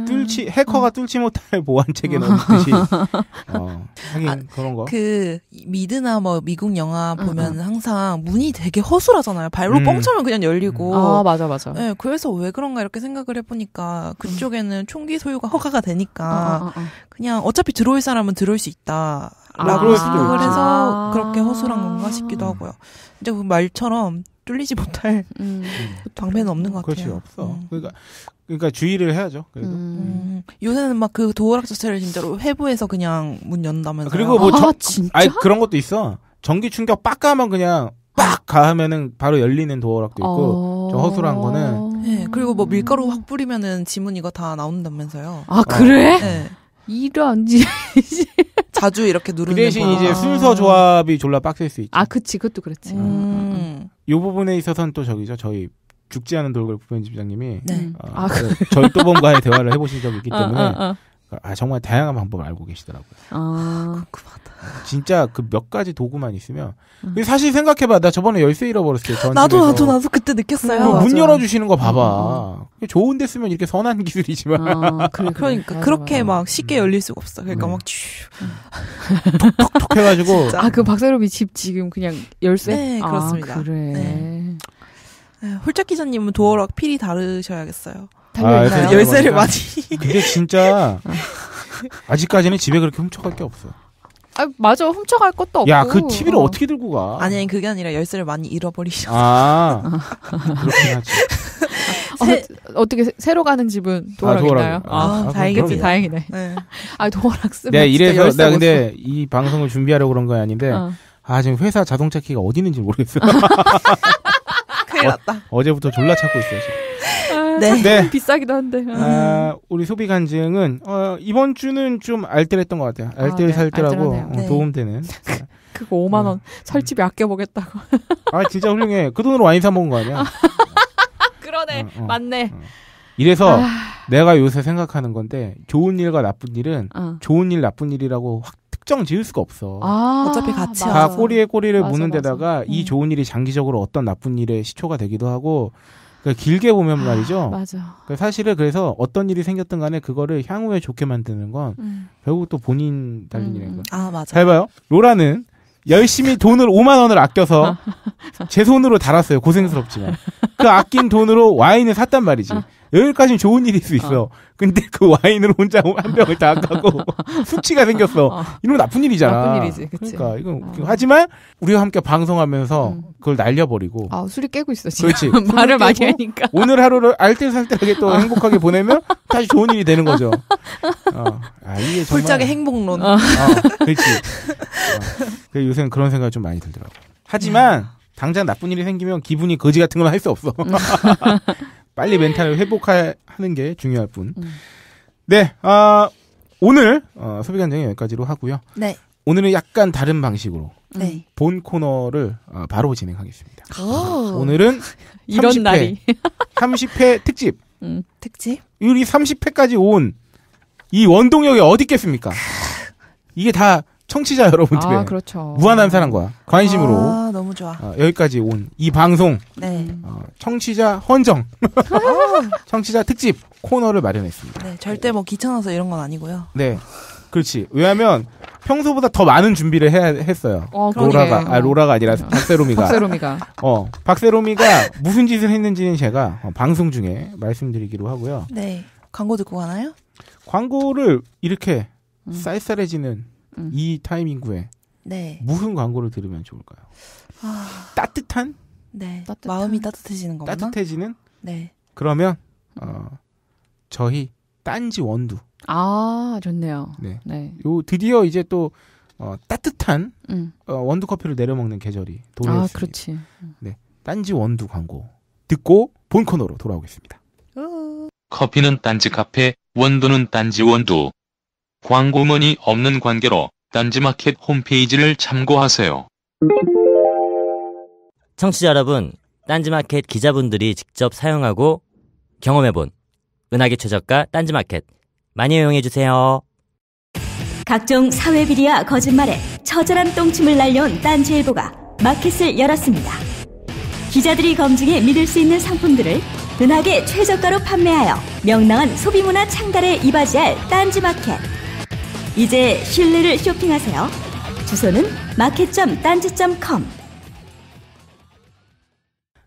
뚫지 해커가 어. 뚫지 못할 보안 체계 넣듯이 어. 어, 하긴 아, 그런 거. 그 미드나 뭐 미국 영화 보면 음. 항상 문이 되게 허술하잖아요. 발로 음. 뻥쳐면 그냥 열리고. 음. 아 맞아 맞아. 네, 그래서 왜 그런가 이렇게 생각을 해보니까 그쪽에는 총기 소유가 허가가 되니까 아, 아, 그냥 어차피 들어올 사람은 들어올 수 있다. 라고 아, 생각을 해서 그렇게 허술한 건가 싶기도 아. 하고요. 이제 그 말처럼 뚫리지 못할 음. 방패는 없는 것 같아요. 그렇지 없어. 음. 그러니까 그러니까 주의를 해야죠. 그래도 음. 음. 음. 요새는 막 그 도어락 자체를 진짜로 회부해서 그냥 문 연다면서. 아, 그리고 뭐 아, 저, 아니, 그런 것도 있어. 전기 충격 빡 가면 그냥 빡 가면은 바로 열리는 도어락도 있고 어... 저 허술한 거는. 네 그리고 뭐 밀가루 확 뿌리면은 지문 이거 다 나온다면서요. 아 그래? 네. 이런 지. 자주 이렇게 누르는 그 대신 이제 순서 조합이 졸라 빡셀 수 있죠. 아, 그치, 그것도 그렇지. 음. 음. 요 부분에 있어서는 또 저기죠. 저희 죽지 않은 돌고래 부편집장님이 네. 어, 아, 그 저희 또범과의 대화를 해보신 적이 있기 어, 때문에 어, 어, 그러니까, 아, 정말 다양한 방법을 알고 계시더라고요. 아, 궁금하다. 진짜 그 몇 가지 도구만 있으면. 음. 근 사실 생각해봐. 나 저번에 열쇠 잃어버렸을 때. 나도, 나도, 나도 그때 느꼈어요. 어, 문 열어주시는 거 봐봐. 음. 음. 좋은 데 쓰면 이렇게 선한 기술이지만. 아, 그래, 그러니까. 그러니까 맞아, 그렇게 맞아. 막 쉽게 음. 열릴 수가 없어. 그러니까 음. 막 쭉. 톡톡톡 해가지고. 아, 그 박세롬이 집 지금 그냥 열쇠? 네, 그렇습니다. 아, 그래. 네. 네 홀짝 기자님은 도어락 필이 다르셔야겠어요. 달려있나요? 아, 아 열쇠를 그러니까 많이. 그게 진짜 아직까지는 집에 그렇게 훔쳐갈 게 없어. 아 맞아 훔쳐갈 것도 없고. 야 그 TV를 어. 떻게 들고 가? 아니 그게 아니라 열쇠를 많이 잃어버리셔. 아 그렇긴 하지. 새, 어, 떻게 새로 가는 집은 아, 도어락인가요? 아, 아, 아, 다행이지 다행이네. 네. 아 도어락 쓰면 네, 내가 이래서 내가 근데 이 방송을 준비하려고 그런 건 아닌데 어. 아 지금 회사 자동차 키가 어디 있는지 모르겠어. 큰일 났다. 어, 제부터 졸라 찾고 있어요 지금. 네. 네. 비싸기도 한데. 아, 음. 우리 소비 간증은 어, 이번 주는 좀 알뜰했던 것 같아요. 아, 알뜰 아, 살뜰하고 어, 네. 도움되는. 그거 5만 원 살집에 네. 아껴보겠다고. 음. 아 진짜 훌륭해. 그 돈으로 와인 사 먹은 거 아니야? 그러네. 어, 어. 맞네. 어. 이래서 아... 내가 요새 생각하는 건데 좋은 일과 나쁜 일은 어. 좋은 일 나쁜 일이라고 확 특정 지을 수가 없어. 아, 어차피 같이 다 맞아. 꼬리에 꼬리를 맞아, 무는 맞아. 데다가 음. 이 좋은 일이 장기적으로 어떤 나쁜 일의 시초가 되기도 하고 그러니까 길게 보면 아, 말이죠. 맞아. 그러니까 사실은 그래서 어떤 일이 생겼든 간에 그거를 향후에 좋게 만드는 건 음. 결국 또 본인 달린 일인 는 음. 거. 아 맞아. 잘 봐요. 로라는 열심히 돈을 5만 원을 아껴서 제 손으로 달았어요. 고생스럽지만 그 아낀 돈으로 와인을 샀단 말이지. 아. 여기까지는 좋은 일일 수 있어. 어. 근데 그와인을 혼자 한 병을 다 까고 수치가 어. 생겼어. 어. 이런 나쁜 일이잖아. 나쁜 일이지. 그치? 그러니까 이건 어. 하지만 우리와 함께 방송하면서 음. 그걸 날려버리고. 아 술이 깨고 있어 지금. 그렇지. 말을 많이 하니까. 오늘 하루를 알뜰살뜰하게 또 어. 행복하게 보내면 다시 좋은 일이 되는 거죠. 어. 아 이게 정말. 홀짝의 행복론. 어. 그렇지. 어. 요새는 그런 생각이 좀 많이 들더라고. 하지만 음. 당장 나쁜 일이 생기면 기분이 거지 같은 건 할 수 없어. 음. 빨리 네. 멘탈을 회복하는 게 중요할 뿐. 음. 네, 아, 오늘 어, 소비관장이 여기까지로 하고요. 네. 오늘은 약간 다른 방식으로 음. 네. 본 코너를 어, 바로 진행하겠습니다. 아. 오. 늘은 이런 0회 날이 30회 특집. 음, 특집. 우리 30회까지 온 이 원동력이 어디 있겠습니까? 이게 다 청취자 여러분들의 아, 그렇죠. 무한한 사랑과 아, 관심으로 아, 너무 좋아. 어, 여기까지 온 이 방송 네. 어, 청취자 헌정 아. 청취자 특집 코너를 마련했습니다. 네, 절대 뭐 귀찮아서 이런 건 아니고요. 네, 그렇지. 왜냐하면 평소보다 더 많은 준비를 해야 했어요. 어, 로라가 아 로라가 아니라 어. 박세롬이가 박세롬이가 어 박세롬이가 무슨 짓을 했는지는 제가 어, 방송 중에 말씀드리기로 하고요. 네, 광고 듣고 가나요? 광고를 이렇게 음. 쌀쌀해지는 음. 이 타이밍구에 네. 무슨 광고를 들으면 좋을까요? 아... 따뜻한? 네. 따뜻한? 마음이 따뜻해지는 겁나? 따뜻해지는? 네. 그러면 어, 저희 딴지 원두. 아 좋네요. 네. 네. 요 드디어 이제 또 어, 따뜻한 음. 어, 원두 커피를 내려 먹는 계절이 도래했습니다. 아 그렇지. 음. 네. 딴지 원두 광고 듣고 본 코너로 돌아오겠습니다. 커피는 딴지 카페, 원두는 딴지 원두. 광고문이 없는 관계로 딴지마켓 홈페이지를 참고하세요. 청취자 여러분, 딴지마켓 기자분들이 직접 사용하고 경험해본 은하계 최저가 딴지마켓 많이 이용해주세요. 각종 사회비리와 거짓말에 처절한 똥침을 날려온 딴지일보가 마켓을 열었습니다. 기자들이 검증해 믿을 수 있는 상품들을 은하계 최저가로 판매하여 명랑한 소비문화 창달에 이바지할 딴지마켓. 이제 실내를 쇼핑하세요. 주소는 마켓점 딴지점 c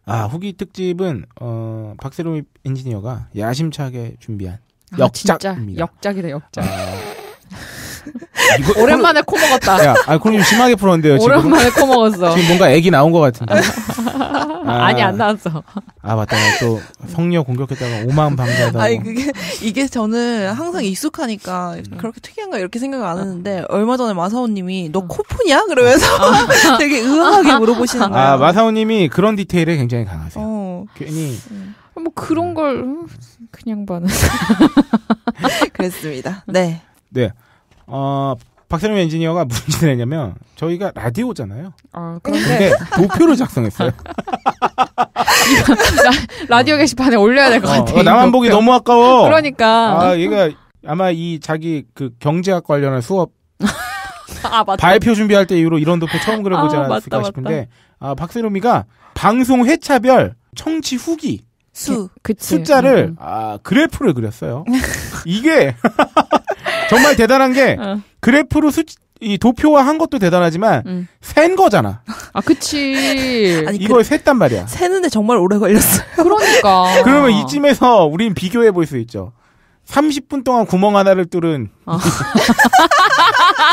아 후기 특집은 어, 박세롬 엔지니어가 야심차게 준비한 아, 역작입니다. 역작이래 역작. 아, 이거, 오랜만에 코 먹었다. 야, 아, 콜님 심하게 풀었는데요, 지금. 오랜만에 코 먹었어. 지금 뭔가 애기 나온 것 같은데. 아, 아니, 안 나왔어. 아, 맞다. 또 성녀 공격했다가 오만 방자다. 아니, 그게, 이게 저는 항상 익숙하니까 그렇게 특이한가 이렇게 생각을 안 했는데 얼마 전에 마사오님이 너코 푸냐? 그러면서 되게 의아하게 물어보시는 아, 거예요. 아, 마사오님이 그런 디테일에 굉장히 강하세요. 어. 괜히. 음. 뭐 그런 음. 걸, 음, 그냥 봐는. 그랬습니다. 네. 네. 어, 박세롬 엔지니어가 무슨 짓을 했냐면 저희가 라디오잖아요. 어, 그런데 도표를 작성했어요. 라디오 게시판에 올려야 될것 어, 같아요. 어, 나만 보기 너무 아까워. 그러니까. 아, 얘가 아마 이 자기 그 경제학 관련한 수업 아, 발표 준비할 때 이후로 이런 도표 처음 그려보지 아, 않았을까 맞 싶은데 아, 박세롬이가 방송 회차별 청취 후기 수그 숫자를 음. 아 그래프를 그렸어요. 이게 정말 대단한 게 어. 그래프로 수치, 이 도표화 한 것도 대단하지만 음. 센 거잖아. 아 그치. 아니, 이걸 그, 샜단 말이야. 세는데 정말 오래 걸렸어요. 그러니까. 그러면 이쯤에서 우린 비교해 볼 수 있죠. 30분 동안 구멍 하나를 뚫은 어.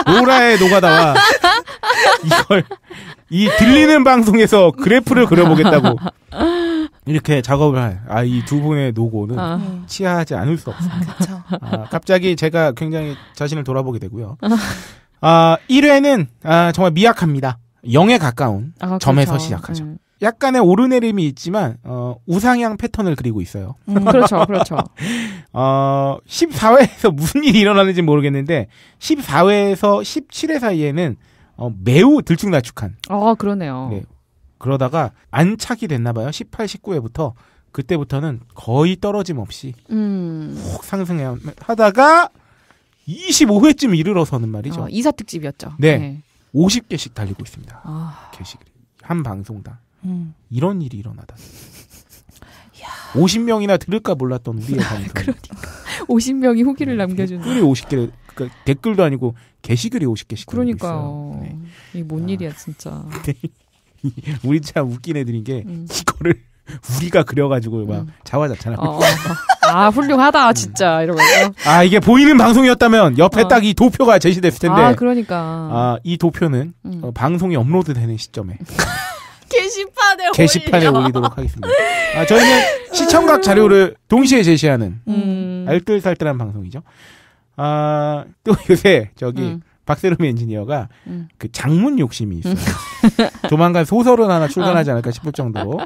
로라의 노가다와 이걸 이 들리는 방송에서 그래프를 그려보겠다고 이렇게 작업을 할, 아, 이 두 분의 노고는 어. 치하하지 않을 수 없습니다. 아, 아, 갑자기 제가 굉장히 자신을 돌아보게 되고요. 아, 1회는, 아, 아, 정말 미약합니다. 0에 가까운 아, 그렇죠. 점에서 그렇죠. 시작하죠. 음. 약간의 오르내림이 있지만, 어, 우상향 패턴을 그리고 있어요. 음, 그렇죠, 그렇죠. 어, 14회에서 무슨 일이 일어나는지 모르겠는데, 14회에서 17회 사이에는, 어, 매우 들쭉날쭉한. 아, 그러네요. 네, 그러다가 안착이 됐나 봐요. 18, 19회부터 그때부터는 거의 떨어짐 없이 음. 훅 상승해 하다가 25회쯤 이르러서는 말이죠. 어, 이사 특집이었죠. 네. 네. 50개씩 달리고 있습니다. 아. 게시한 방송당. 음. 이런 일이 일어나다. 50명이나 들을까 몰랐던 우리의 방송. 그러니까 50명이 후기를 네. 남겨주는. 댓글이 50개, 그러니까 댓글도 아니고 게시글이 50개씩. 그러니까요. 네. 이뭔 아. 일이야 진짜. 네. 우리 참 웃긴 애들인 게 음. 이거를 우리가 그려가지고 막 음. 자화자찬하고 어, 어, 어. 아 훌륭하다 음. 진짜 이러면서 아 이게 보이는 방송이었다면 옆에 어. 딱이 도표가 제시됐을 텐데 아 그러니까 아이 도표는 음. 어, 방송이 업로드되는 시점에 게시판에 게시판에 올려. 올리도록 하겠습니다 아 저희는 시청각 자료를 동시에 제시하는 음. 알뜰살뜰한 방송이죠 아또 요새 저기 음. 박세롬 엔지니어가 음. 그 장문 욕심이 있어요. 조만간 소설은 하나 출간하지 어. 않을까 싶을 정도로.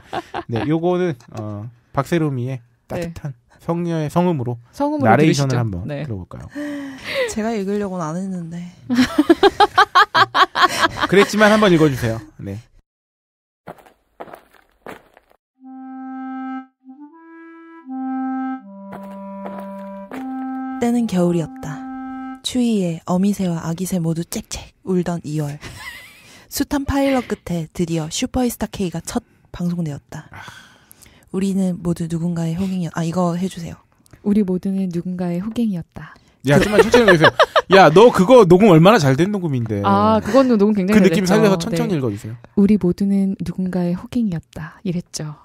네, 요거는 어 박세롬이의 따뜻한 네. 성녀의 성음으로, 성음으로 나레이션을 들으시죠. 한번 네. 들어볼까요? 제가 읽으려고는 안 했는데. 그랬지만 한번 읽어주세요. 네. 때는 겨울이었다. 추위에 어미새와 아기새 모두 짹짹 울던 2월. 숱한 파일럿 끝에 드디어 슈퍼스타 K가 첫 방송되었다. 우리는 모두 누군가의 호갱이었. 아 이거 해주세요. 우리 모두는 누군가의 호갱이었다. 야, 좀만 천천히 읽으세요. 야, 너 그거 녹음 얼마나 잘 된 녹음인데. 아, 그건 녹음 굉장히 그 느낌 살려서 네. 천천히 네. 읽어주세요. 우리 모두는 누군가의 호갱이었다. 이랬죠.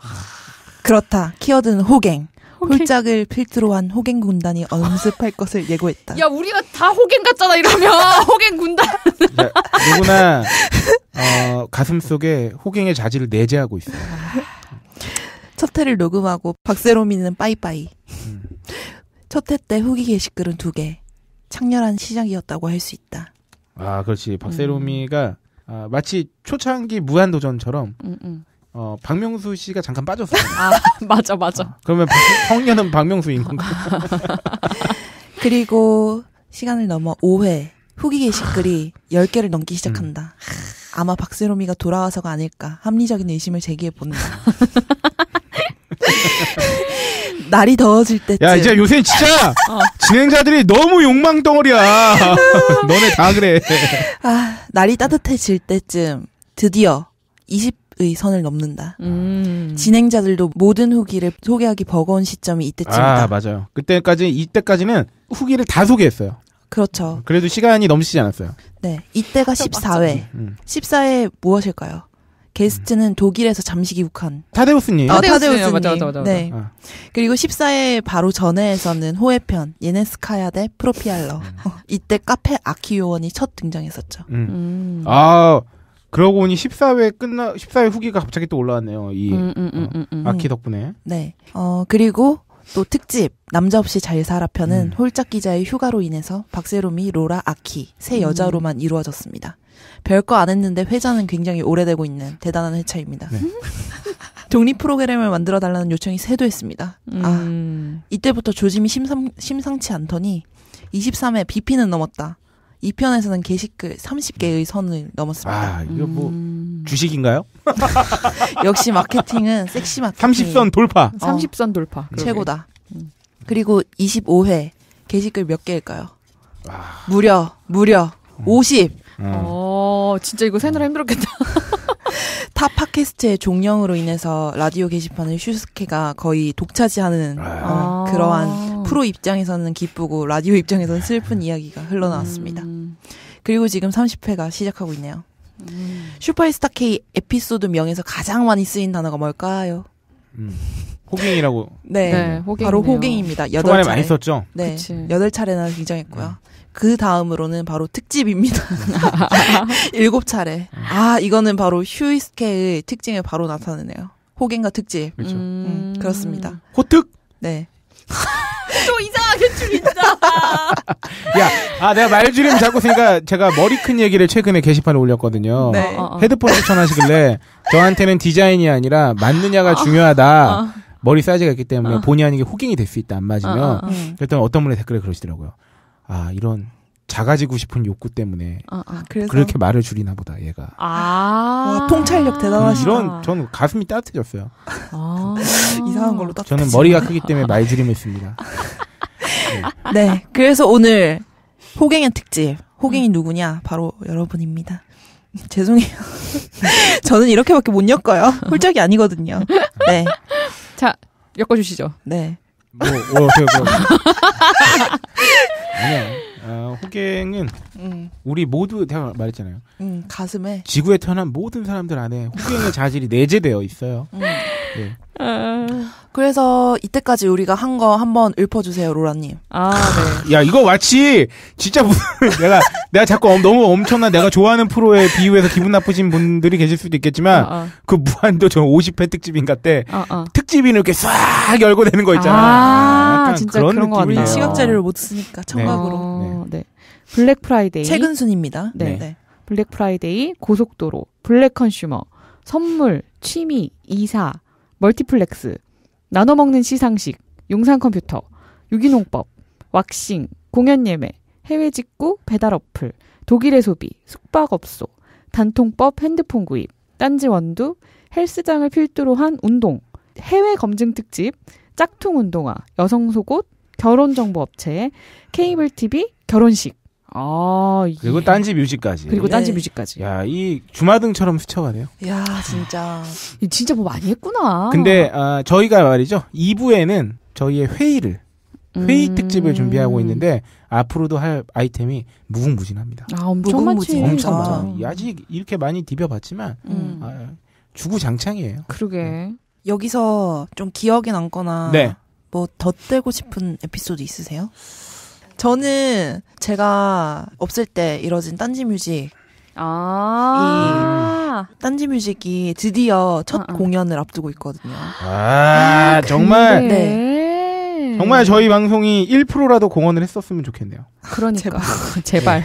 그렇다. 키워드는 호갱. 홀짝을 필두로 한 호갱 군단이 언습할 것을 예고했다. 야 우리가 다 호갱 같잖아 이러면 호갱 군단. 야, 누구나 어, 가슴 속에 호갱의 자질을 내재하고 있어요. 첫 회를 녹음하고 박세롬이는 빠이빠이. 음. 첫회 때 후기 게시글은 두 개. 창렬한 시작이었다고 할 수 있다. 아 그렇지 박세롬이가 음. 아, 마치 초창기 무한도전처럼 음, 음. 어, 박명수 씨가 잠깐 빠졌어요. 아, 맞아, 맞아. 어, 그러면 박, 성녀은 박명수인 건가? 그리고 시간을 넘어 5회 후기 게시글이 10개를 넘기 시작한다. 음. 아마 박세롬이가 돌아와서가 아닐까 합리적인 의심을 제기해 본다. 날이 더워질 때쯤. 야, 이제 요새 진짜 어. 진행자들이 너무 욕망 덩어리야. 너네 다 그래. 아, 날이 따뜻해질 때쯤 드디어 20의 선을 넘는다. 음. 진행자들도 모든 후기를 소개하기 버거운 시점이 이때쯤이다. 아, 맞아요. 그때까지 이때까지는 후기를 다 소개했어요. 그렇죠. 그래도 시간이 넘치지 않았어요. 네. 이때가 14회. 14회 음. 무엇일까요? 게스트는 음. 독일에서 잠시 귀국한 타데우스님. 아, 타데우스 맞아, 맞아, 맞아. 네. 아. 그리고 14회 바로 전에에서는 호혜편, 예네스카야 대 프로피알러. 음. 이때 카페 아키 요원이 첫 등장했었죠. 음. 음. 아, 그러고 보니 14회 끝나 14회 후기가 갑자기 또 올라왔네요. 이 음, 음, 음, 어, 음, 아키 음, 음. 덕분에. 네. 어 그리고 또 특집 남자 없이 잘 살아 편은 홀짝 기자의 휴가로 인해서 박세롬이 로라 아키 세 여자로만 이루어졌습니다. 별거 안 했는데 회자는 굉장히 오래되고 있는 대단한 회차입니다. 네. 독립 프로그램을 만들어 달라는 요청이 세도했습니다. 아 이때부터 조짐이 심상, 심상치 않더니 23회 BP는 넘었다. 2편에서는 게시글 30개의 선을 넘었습니다. 아, 이거 뭐 음... 주식인가요? 역시 마케팅은 섹시 마케팅. 30선 돌파. 어, 30선 돌파. 최고다. 음. 그리고 25회 게시글 몇 개일까요? 아... 무려 무려 음. 50. 음. 어, 진짜 이거 세느라 음. 힘들었겠다. 타 팟캐스트의 종영으로 인해서 라디오 게시판을 슈스케가 거의 독차지하는 아... 어, 그러한 프로 입장에서는 기쁘고 라디오 입장에서는 슬픈 이야기가 흘러나왔습니다. 음. 그리고 지금 30회가 시작하고 있네요. 음. 슈퍼스타 K 에피소드 명에서 가장 많이 쓰인 단어가 뭘까요? 음. 호갱이라고. 네, 네 음. 바로 호갱입니다. 여덟 차례 많이 썼죠. 네, 여덟 차례나 등장했고요. 네. 그 다음으로는 바로 특집입니다. 일곱 차례. 아 이거는 바로 휴이스케의 특징에 바로 나타내네요. 호갱과 특집. 그렇죠. 음, 그렇습니다. 호특. 네. 또 이상하게 줄인다. 야, 아 내가 말줄임 자꾸 쓰니까 제가 머리 큰 얘기를 최근에 게시판에 올렸거든요. 네. 어. 헤드폰 추천하시길래 저한테는 디자인이 아니라 맞느냐가 아. 중요하다. 아. 머리 사이즈가 있기 때문에 아. 본의 아니게 호갱이 될 수 있다 안 맞으면. 그랬더니 어떤 분의 댓글에 그러시더라고요. 아 이런 작아지고 싶은 욕구 때문에 아, 아, 그렇게 말을 줄이나 보다 얘가. 아 와, 통찰력 대단하시다. 이런 저는 가슴이 따뜻해졌어요. 아~ 이상한 걸로 따 저는 머리가 크기 때문에 말 줄임했습니다. 네. 네, 그래서 오늘 호갱의 특집. 호갱이 음. 누구냐? 바로 여러분입니다. 죄송해요. 저는 이렇게밖에 못 엮어요. 홀짝이 아니거든요. 네. 자, 엮어주시죠. 네. 뭐, 어, 제가. 아니야. 호갱은 어, 음. 우리 모두 제가 말했잖아요. 음, 가슴에 지구에 태어난 모든 사람들 안에 호갱의 자질이 내재되어 있어요. 음. 네. 아. 그래서 이때까지 우리가 한 거 한 번 읊어주세요, 로라님. 아, 네. 야, 이거 마치 진짜 무슨 내가 내가 자꾸 너무 엄청난 내가 좋아하는 프로에 비유해서 기분 나쁘신 분들이 계실 수도 있겠지만 어, 어. 그 무한도 전 50회 특집인가 때 어, 특집인을 이렇게 싹 열고 내는거 있잖아. 아, 아 진짜 그런, 그런 거 같아요. 시각 자료를 못 쓰니까 네. 청각으로. 어, 네. 네. 네. 블랙 프라이데이 최근 순입니다. 네. 네. 네. 블랙 프라이데이, 고속도로, 블랙 컨슈머, 선물, 취미, 이사, 멀티플렉스, 나눠 먹는 시상식, 용산 컴퓨터, 유기농법, 왁싱, 공연 예매, 해외 직구, 배달 어플, 독일의 소비, 숙박업소, 단통법, 핸드폰 구입, 딴지 원두, 헬스장을 필두로 한 운동, 해외 검증 특집, 짝퉁 운동화, 여성 속옷, 결혼 정보 업체, 케이블 TV, 결혼식 아, 예. 그리고 딴지 뮤직까지. 그리고 딴지 예. 뮤직까지. 야, 이 주마등처럼 스쳐가네요. 야, 진짜. 아, 진짜 뭐 많이 했구나. 근데 아, 저희가 말이죠. 2부에는 저희의 회의를 회의 음... 특집을 준비하고 있는데 앞으로도 할 아이템이 무궁무진합니다. 아, 엄청 많지. 엄청 많아. 아직 이렇게 많이 디벼봤지만 음. 아, 주구장창이에요. 그러게. 네. 여기서 좀 기억에 남거나 네. 뭐 덧대고 싶은 에피소드 있으세요? 저는 제가 없을 때 이뤄진 딴지 뮤직 아. 이 딴지 뮤직이 드디어 첫 아, 아. 공연을 앞두고 있거든요. 아, 아 정말. 네. 정말 저희 방송이 1%라도 공헌을 했었으면 좋겠네요. 그러니까 제발. 제발.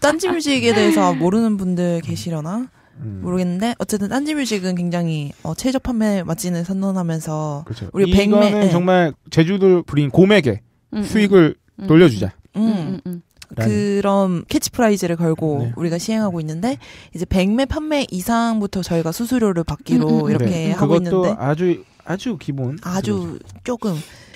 딴지 뮤직에 대해서 모르는 분들 계시려나? 음. 모르겠는데 어쨌든 딴지뮤직은 굉장히 어, 최저 판매 맛진을 선언하면서 그렇죠. 우리 1매는 예. 정말 제주도 부린 고맥의 음, 음. 수익을 음. 돌려주자. 음. 음. 음, 음. 그럼 캐치프라이즈를 걸고 네. 우리가 시행하고 있는데 이제 100매 판매 이상부터 저희가 수수료를 받기로 이렇게 네. 하고 있는데 아주 아주 기본 아주 그거죠. 조금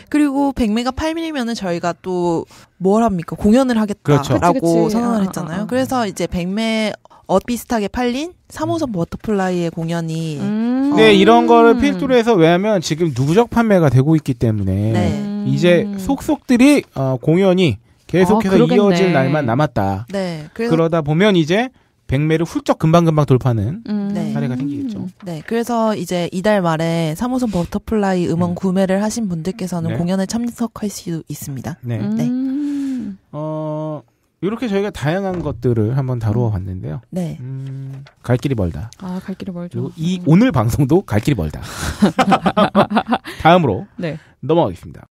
그리고 100매가 팔리면은 저희가 또 뭘 합니까? 공연을 하겠다라고 그렇죠. 선언을 아, 했잖아요. 아, 아, 그래서 이제 100매 엇비슷하게 팔린 3호선 버터플라이의 공연이 음. 어. 네 이런 거를 필두로 해서 왜냐면 지금 누적 판매가 되고 있기 때문에 네. 이제 음. 속속들이 어, 공연이 계속해서 아, 이어질 날만 남았다. 네. 그러다 보면 이제 백매를 훌쩍 금방금방 돌파하는 음. 네. 사례가 생기겠죠. 네. 그래서 이제 이달 말에 사무소 버터플라이 음원 음. 구매를 하신 분들께서는 네. 공연에 참석할 수 있습니다. 네. 네. 음. 어, 이렇게 저희가 다양한 것들을 한번 다루어 음. 봤는데요. 네. 음, 갈 길이 멀다. 아, 갈 길이 멀죠. 이 오늘 방송도 갈 길이 멀다. 다음으로 네. 넘어가겠습니다.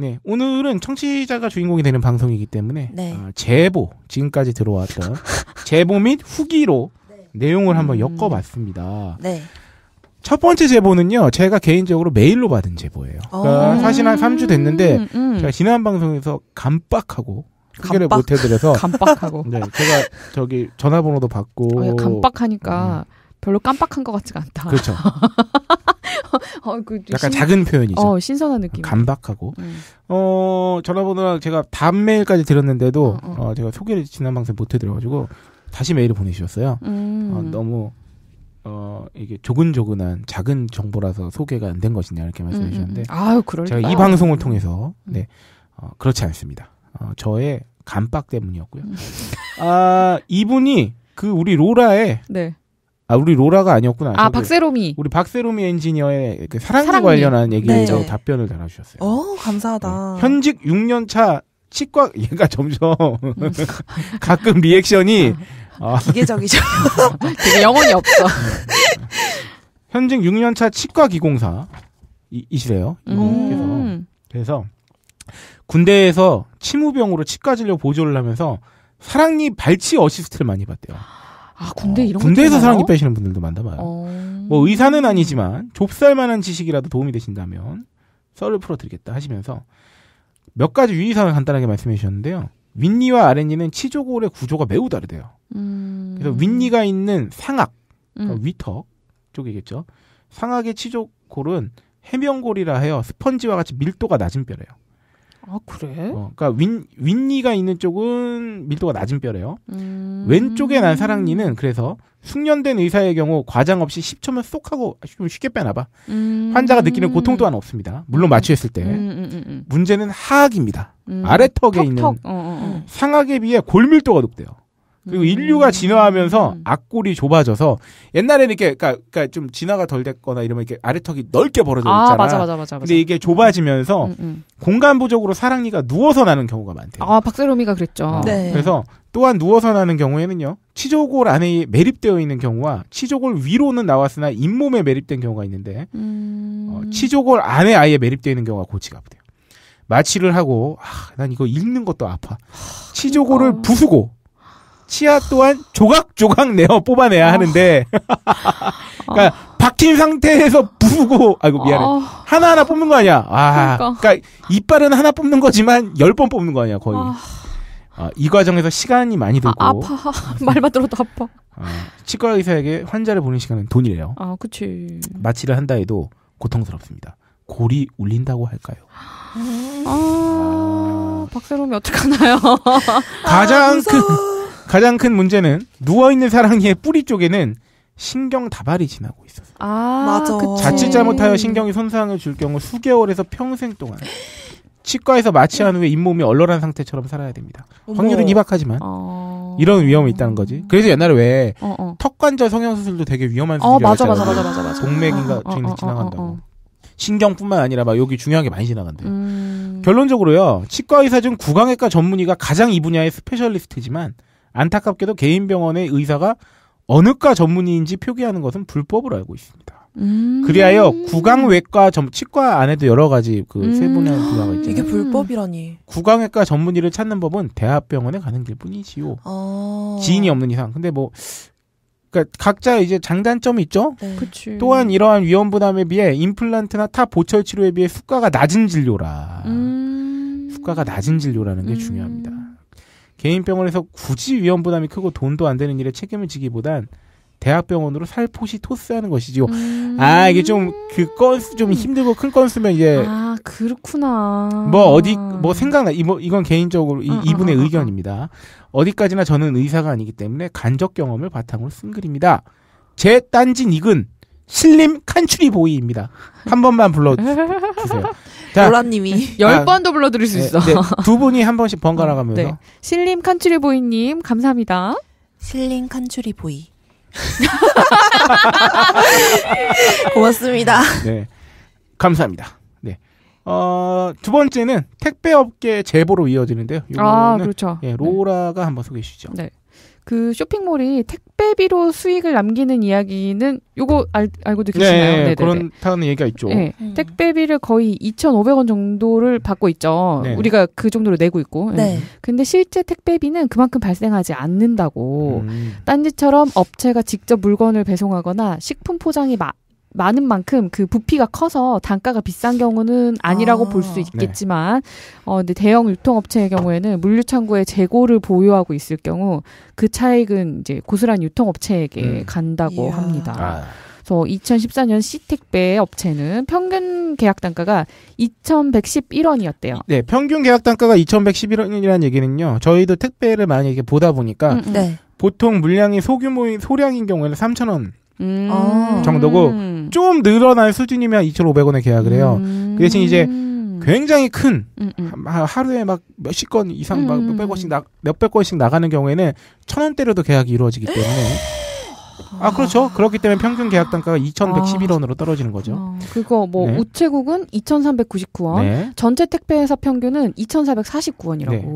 네, 오늘은 청취자가 주인공이 되는 방송이기 때문에 네. 아, 제보 지금까지 들어왔던 제보 및 후기로 네. 내용을 한번 음... 엮어봤습니다. 네. 첫 번째 제보는요, 제가 개인적으로 메일로 받은 제보예요. 그러니까 어. 사실 한 3주 됐는데, 음, 음. 제가 지난 방송에서 깜빡하고 해결을 감빡. 못 해드려서. 깜빡하고 네, 제가 저기 전화번호도 받고. 아, 감빡하니까 그러니까 음. 별로 깜빡한 것 같지가 않다. 그렇죠. 어, 그, 약간 신... 작은 표현이죠. 어, 신선한 느낌. 간박하고. 음. 어, 전화번호랑 제가 다음 메일까지 드렸는데도 어, 어. 어, 제가 소개를 지난 방송 못 해드려가지고 다시 메일을 보내주셨어요. 음. 어, 너무 어, 이게 조근조근한 작은 정보라서 소개가 안 된 것이냐 이렇게 음, 말씀해 주셨는데. 음, 음. 아유, 그럴 제가 이 방송을 통해서 음. 네 어, 그렇지 않습니다. 어, 저의 간박 때문이었고요. 아 이분이 그 우리 로라의 네. 아 우리 로라가 아니었구나. 아 박세롬이. 우리 박세롬이 엔지니어의 그 사랑과 관련한 얘기에 네. 답변을 달아주셨어요. 어 감사하다. 네. 현직 6년 차 치과 얘가 점점 가끔 리액션이 아. 아. 기계적이죠. 되게 영혼이 없어. 현직 6년 차 치과 기공사 이시래요. 음. 그래서 군대에서 치무병으로 치과 진료 보조를 하면서 사랑니 발치 어시스트를 많이 받대요. 아 군대 어, 이런 어, 군대에서 사랑니 빼시는 분들도 많다봐요. 어... 뭐 의사는 아니지만 좁쌀만한 지식이라도 도움이 되신다면 썰을 풀어드리겠다 하시면서 몇 가지 유의사항을 간단하게 말씀해 주셨는데요. 윗니와 아랫니는 치조골의 구조가 매우 다르대요. 음... 그래서 윗니가 있는 상악, 그러니까 음. 위턱 쪽이겠죠. 상악의 치조골은 해면골이라 해요. 스펀지와 같이 밀도가 낮은 뼈래요. 아 그래? 어, 그러니까 윗 윈니가 있는 쪽은 밀도가 낮은 뼈래요. 음... 왼쪽에 난 사랑니는 그래서 숙련된 의사의 경우 과장 없이 10초면 쏙 하고 쉽게 빼나봐. 음... 환자가 느끼는 고통 또한 없습니다. 물론 마취했을 때 음... 음, 음, 음. 문제는 하악입니다. 아래 턱에 턱, 있는 턱. 어, 어, 어. 상악에 비해 골밀도가 높대요. 그리고 인류가 음. 진화하면서 악골이 좁아져서 옛날에는 이렇게 그러니까, 그러니까 좀 진화가 덜 됐거나 이러면 이렇게 아래턱이 넓게 벌어져 아, 있잖아. 아, 맞아, 맞아, 맞아, 근데 이게 좁아지면서 음, 음. 공간 부족으로 사랑니가 누워서 나는 경우가 많대요. 아, 박세롬이가 그랬죠. 어. 네. 그래서 또한 누워서 나는 경우에는요. 치조골 안에 매립되어 있는 경우와 치조골 위로는 나왔으나 잇몸에 매립된 경우가 있는데 어, 음... 어, 치조골 안에 아예 매립되어 있는 경우가 고치가 아대요 마취를 하고 아, 난 이거 읽는 것도 아파. 치조골을 그러니까. 부수고 치아 또한 조각조각 내어 뽑아내야 어. 하는데 그러니까 어. 박힌 상태에서 부고 아이고 미안해 어. 하나하나 뽑는 거 아니야 아 그러니까. 그러니까 이빨은 하나 뽑는 거지만 열 번 뽑는 거 아니야 거의 아, 이 과정에서 시간이 많이 아, 들고 아, 파 말만 들어도 아파 아, 치과 의사에게 환자를 보는 시간은 돈이래요 아 그치 마취를 한다 해도 고통스럽습니다 골이 울린다고 할까요 아, 아... 박세롬이 어떡하나요 가장 아, 큰 가장 큰 문제는 누워있는 사랑니의 뿌리 쪽에는 신경 다발이 지나고 있어서 었 아, 맞아. 그치. 자칫 잘못하여 신경이 손상을 줄 경우 수개월에서 평생 동안 치과에서 마취한 후에 잇몸이 얼얼한 상태처럼 살아야 됩니다. 어머. 확률은 희박하지만 어... 이런 위험이 있다는 거지. 그래서 옛날에 왜 어, 어. 턱관절 성형 수술도 되게 위험한 어, 수술이었잖아요. 맞아, 맞아, 맞아, 동맥인가 저기 어, 어, 지나간다고. 신경뿐만 아니라 막 여기 중요한 게 많이 지나간대요. 음... 결론적으로요. 치과 의사 중 구강외과 전문의가 가장 이 분야의 스페셜리스트지만 안타깝게도 개인 병원의 의사가 어느과 전문의인지 표기하는 것은 불법으로 알고 있습니다. 음. 그리하여 구강외과 전 치과 안에도 여러 가지 그세 분야 분야가 있죠 이게 불법이라니. 구강외과 전문의를 찾는 법은 대학병원에 가는 길뿐이지요. 어. 지인이 없는 이상. 근데 뭐 그러니까 각자 이제 장단점이 있죠. 네. 또한 이러한 위험 부담에 비해 임플란트나 타 보철 치료에 비해 수가가 낮은 진료라. 음. 수가가 낮은 진료라는 게 음. 중요합니다. 개인 병원에서 굳이 위험 부담이 크고 돈도 안 되는 일에 책임을 지기보단 대학병원으로 살포시 토스하는 것이지요. 음... 아 이게 좀 그 건수 좀 음. 힘들고 큰 건수면 이제 아 그렇구나. 뭐 어디 뭐 생각나 이 뭐 이건 개인적으로 이, 아, 이분의 아, 의견입니다. 어디까지나 저는 의사가 아니기 때문에 간접 경험을 바탕으로 쓴 글입니다. 제 딴진 이근 신림 칸츄리 보이입니다. 한 번만 불러주세요. 로라님이 네. 열 아, 번도 불러드릴 수 네, 있어. 네, 두 분이 한 번씩 번갈아가면서. 어, 네. 신림 칸츄리 보이님 감사합니다. 신림 칸츄리 보이. 고맙습니다. 네, 감사합니다. 네. 어, 두 번째는 택배 업계 제보로 이어지는데요. 아, 그렇죠. 예, 로라가 한번 소개해 주죠 네. 그 쇼핑몰이 택배비로 수익을 남기는 이야기는 요거 알, 알고도 계시나요? 네, 네, 네. 그런다는 얘기가 있죠. 네, 음. 택배비를 거의 2,500원 정도를 받고 있죠. 네 우리가 그 정도로 내고 있고. 네. 네. 근데 실제 택배비는 그만큼 발생하지 않는다고. 음. 딴지처럼 업체가 직접 물건을 배송하거나 식품 포장이 마, 많은 만큼 그 부피가 커서 단가가 비싼 경우는 아니라고 아, 볼수 있겠지만 네. 어 근데 대형 유통업체의 경우에는 물류 창고에 재고를 보유하고 있을 경우 그 차익은 이제 고스란히 유통업체에게 음. 간다고 이야. 합니다. 아. 그래서 2014년 시택배 업체는 평균 계약 단가가 2,111원이었대요. 네, 평균 계약 단가가 2,111원이라는 얘기는요. 저희도 택배를 많이 이렇게 보다 보니까 음, 음, 네. 보통 물량이 소규모인 소량인 경우에는 3,000원 음. 아. 정도고 좀 늘어날 수준이면 2,500원에 계약을 해요. 음. 그 대신 이제 굉장히 큰 음, 음. 하루에 막 몇 십 건 이상 막 몇 백 건씩 나, 몇 백 건씩 나가는 경우에는 천 원대로도 계약이 이루어지기 때문에 아, 그렇죠. 그렇기 때문에 평균 계약 단가가 2,111원으로 아. 떨어지는 거죠. 아, 그거 뭐 네. 우체국은 2,399원, 네. 전체 택배 회사 평균은 2,449원이라고. 네.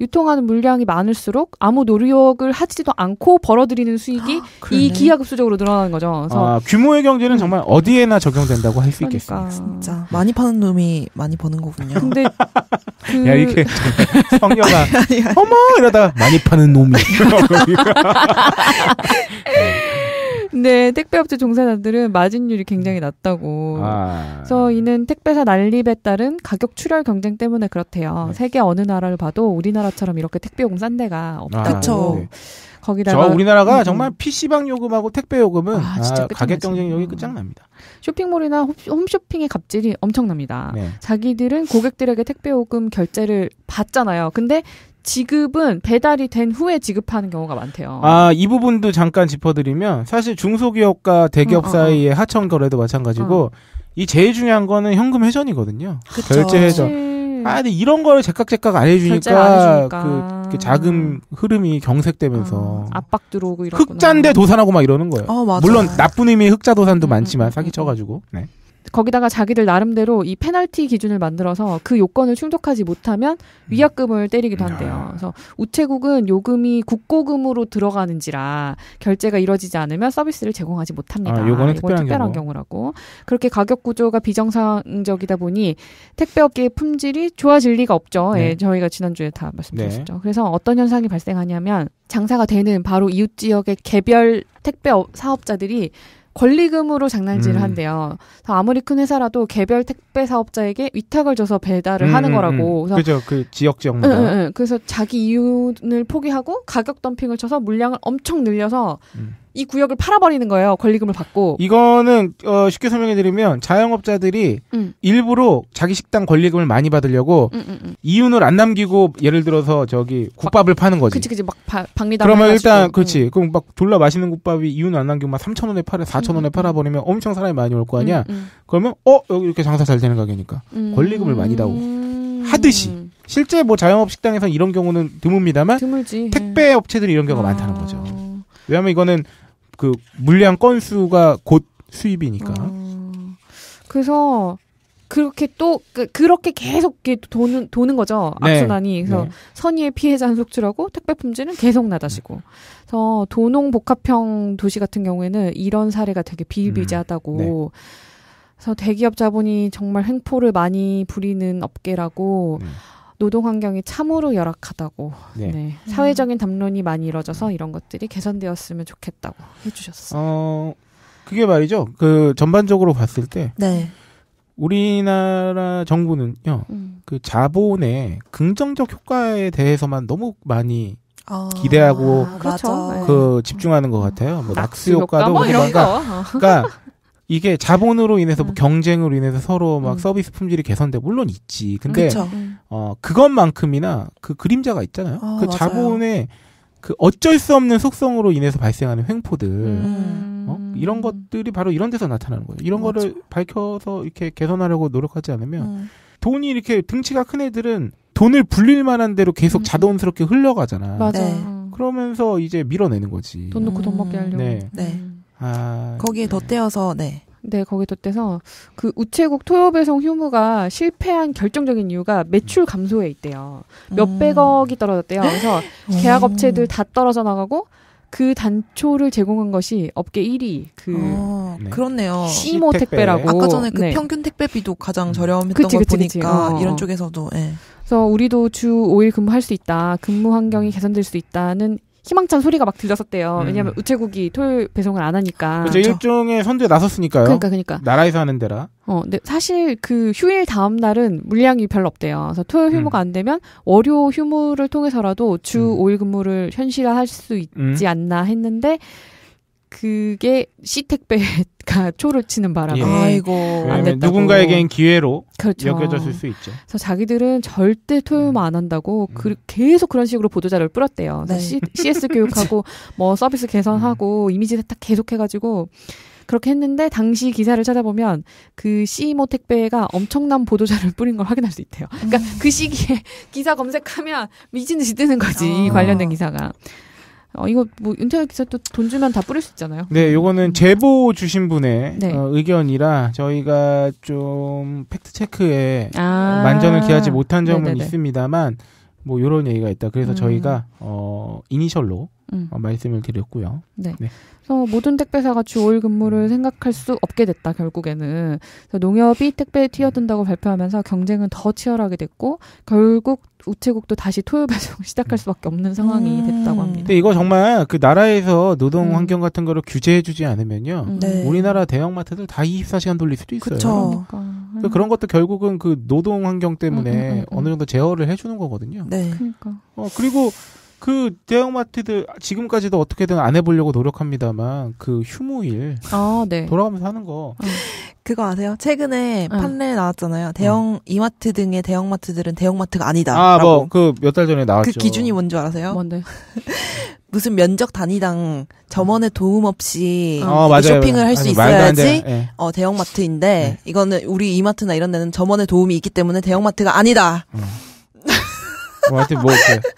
유통하는 물량이 많을수록 아무 노력을 하지도 않고 벌어들이는 수익이 아, 이 기하급수적으로 늘어나는 거죠. 그래서 아, 규모의 경제는 음. 정말 어디에나 적용된다고 할 수 있겠습니다. 그러니까. 진짜 많이 파는 놈이 많이 버는 거군요. 근데 그... 야 이렇게 그 성녀가 어머 이러다가 많이 파는 놈이 네. 네, 택배업체 종사자들은 마진율이 굉장히 음. 낮다고. 아. 그래서 이는 택배사 난립에 따른 가격 출혈 경쟁 때문에 그렇대요. 네. 세계 어느 나라를 봐도 우리나라처럼 이렇게 택배 용금싼 데가 없다. 아, 그렇죠. 네. 거기다가 저 우리나라가 음, 정말 PC방 요금하고 택배 요금은 아, 아, 가격 경쟁력이 끝장납니다. 쇼핑몰이나 홈쇼핑의 갑질이 엄청납니다. 네. 자기들은 고객들에게 택배 요금 결제를 받잖아요. 근데 지급은 배달이 된 후에 지급하는 경우가 많대요. 아, 이 부분도 잠깐 짚어드리면 사실 중소기업과 대기업 어, 사이의 음. 하청 거래도 마찬가지고 어. 이 제일 중요한 거는 현금 회전이거든요. 그쵸. 결제 회전. 아, 근데 이런 걸 제깍제깍 안 해주니까, 안 그, 그, 자금 흐름이 경색되면서 압박 들어오고 이런 흑자인데 도산하고 막 이러는 거예요. 어, 물론 나쁜 의미의 흑자 도산도 음, 많지만 사기쳐가지고. 네. 거기다가 자기들 나름대로 이 페널티 기준을 만들어서 그 요건을 충족하지 못하면 음. 위약금을 때리기도 한대요. 그래서 우체국은 요금이 국고금으로 들어가는지라 결제가 이뤄지지 않으면 서비스를 제공하지 못합니다. 아, 요거는 특별한, 특별한 경우. 라고 그렇게 가격 구조가 비정상적이다 보니 택배 업계의 품질이 좋아질 리가 없죠. 예, 네. 예, 저희가 지난주에 다말씀드렸죠 네. 그래서 어떤 현상이 발생하냐면 장사가 되는 바로 이웃 지역의 개별 택배 사업자들이 권리금으로 장난질을 음. 한대요. 아무리 큰 회사라도 개별 택배 사업자에게 위탁을 줘서 배달을 음, 하는 음, 거라고. 음. 그래서 그죠. 그 지역 지역마다. 응, 응, 그래서 자기 이윤을 포기하고 가격 덤핑을 쳐서 물량을 엄청 늘려서 음. 이 구역을 팔아버리는 거예요. 권리금을 받고. 이거는 어, 쉽게 설명해드리면 자영업자들이 음. 일부러 자기 식당 권리금을 많이 받으려고 음, 음, 음. 이윤을 안 남기고 예를 들어서 저기 국밥을 막, 파는 거지. 그치 그치 막 박리다. 그러면 일단 음. 그렇지. 그럼 막 졸라 맛있는 국밥이 이윤 안 남기고 막 3천 원에 팔아 4천 원에 음, 팔아버리면 엄청 사람이 많이 올 거 아니야. 그러면 어 여기 이렇게 장사 잘 되는 가게니까 권리금을 많이 다고 하듯이. 실제 뭐 자영업 식당에서 이런 경우는 드뭅니다만 드물지. 택배 업체들이 이런 경우가 아... 많다는 거죠. 왜냐하면 이거는 그 물량 건수가 곧 수입이니까. 어... 그래서 그렇게 또 그, 렇게 계속 이렇게 도는 도는 거죠 네. 악순환이 그래서 네. 선의의 피해자는 속출하고 택배 품질은 계속 낮아지고 그래서 도농 복합형 도시 같은 경우에는 이런 사례가 되게 비일비재하다고 음. 네. 그래서 대기업 자본이 정말 횡포를 많이 부리는 업계라고 음. 노동 환경이 참으로 열악하다고 네. 네. 음. 사회적인 담론이 많이 이뤄져서 이런 것들이 개선되었으면 좋겠다고 해주셨어요. 어, 그게 말이죠. 그 전반적으로 봤을 때 네. 우리나라 정부는요 음. 그 자본의 긍정적 효과에 대해서만 너무 많이 어, 기대하고 아, 그렇죠. 그 네. 집중하는 것 같아요. 뭐 낙수 효과도 뭐 이런 거. 그러니까 이게 자본으로 인해서 뭐 음. 경쟁으로 인해서 서로 막 음. 서비스 품질이 개선돼 물론 있지. 근데 그쵸. 음. 어 그것만큼이나 그 그림자가 있잖아요. 어, 그 맞아요. 자본의 그 어쩔 수 없는 속성으로 인해서 발생하는 횡포들 음. 어? 이런 음. 것들이 바로 이런 데서 나타나는 거예요. 이런 맞아. 거를 밝혀서 이렇게 개선하려고 노력하지 않으면 음. 돈이 이렇게 등치가 큰 애들은 돈을 불릴 만한 대로 계속 자동스럽게 흘러가잖아. 맞아. 네. 그러면서 이제 밀어내는 거지. 돈 넣고 돈 먹게 하려고. 네. 네. 아, 거기에 네. 덧대어서 네. 네, 거기에 덧대서 그 우체국 토요 배송 휴무가 실패한 결정적인 이유가 매출 감소에 있대요. 몇백억이 음. 떨어졌대요. 그래서 어. 계약 업체들 다 떨어져 나가고 그 단초를 제공한 것이 업계 1위 그 아, 네. 그렇네요. 시모 택배라고 아까 전에 그 네. 평균 택배비도 가장 음. 저렴했던 그치, 걸 그치, 보니까 그치. 어, 어. 이런 쪽에서도 예. 그래서 우리도 주 5일 근무할 수 있다. 근무 환경이 개선될 수 있다는 희망찬 소리가 막 들렸었대요. 음. 왜냐하면 우체국이 토요일 배송을 안 하니까. 그렇죠. 그렇죠 일종의 선두에 나섰으니까요. 그러니까 그러니까. 나라에서 하는 데라. 어, 근데 사실 그 휴일 다음 날은 물량이 별로 없대요. 그래서 토요일 음. 휴무가 음. 안 되면 월요 휴무를 통해서라도 주 음. 5일 근무를 현실화할 수 음. 있지 않나 했는데 그게 시택배가 초를 치는 바람에 예. 아이고 안 됐다고. 누군가에겐 기회로 그렇죠. 여겨졌을 수 있죠. 그래서 자기들은 절대 토요일만 음. 안 한다고 음. 그, 계속 그런 식으로 보도자를 뿌렸대요. 네. 그래서 C, s 교육하고 그렇죠. 뭐 서비스 개선하고 음. 이미지 세탁 계속 해가지고 그렇게 했는데 당시 기사를 찾아보면 그 CMO 택배가 엄청난 보도자를 뿌린 걸 확인할 수 있대요. 그러니까 음. 그 시기에 기사 검색하면 미친 듯이 뜨는 거지 아. 관련된 기사가. 어, 이거 뭐 인터넷 기사 또돈 주면 다 뿌릴 수 있잖아요. 네, 요거는 음. 제보 주신 분의 네. 어, 의견이라 저희가 좀 팩트 체크에 아~ 만전을 기하지 못한 점은 네네네. 있습니다만 뭐 요런 얘기가 있다. 그래서 음. 저희가 어 이니셜로 음. 어, 말씀을 드렸고요. 네. 네. 그래서 모든 택배사가 주 5일 근무를 음. 생각할 수 없게 됐다 결국에는. 그래서 농협이 택배에 음. 튀어든다고 발표하면서 경쟁은 더 치열하게 됐고 결국 우체국도 다시 토요 배송을 시작할 음. 수밖에 없는 상황이 음. 됐다고 합니다. 근데 이거 정말 그 나라에서 노동 환경 같은 거를 규제해주지 않으면요, 네. 네. 우리나라 대형마트들 다 24시간 돌릴 수도 있어요. 그쵸. 그러니까, 그러니까. 그런 것도 결국은 그 노동 환경 때문에 음, 어느 정도 제어를 해주는 거거든요. 네. 그러니까. 그러니까. 어 그리고 그 대형마트들 지금까지도 어떻게든 안 해보려고 노력합니다만 그 휴무일 아, 네. 돌아가면서 하는 거 어. 그거 아세요? 최근에 응. 판례 나왔잖아요. 대형 응. 이마트 등의 대형마트들은 대형마트가 아니다. 아뭐 그 몇 달 전에 나왔죠. 그 기준이 뭔줄 아세요? 뭔데? 무슨 면적 단위당 점원의 도움 없이 어, 아, 쇼핑을 할 수 있어야지 예. 어, 대형마트인데 네. 이거는 우리 이마트나 이런 데는 점원의 도움이 있기 때문에 대형마트가 아니다. 음. 뭐 하여튼 뭐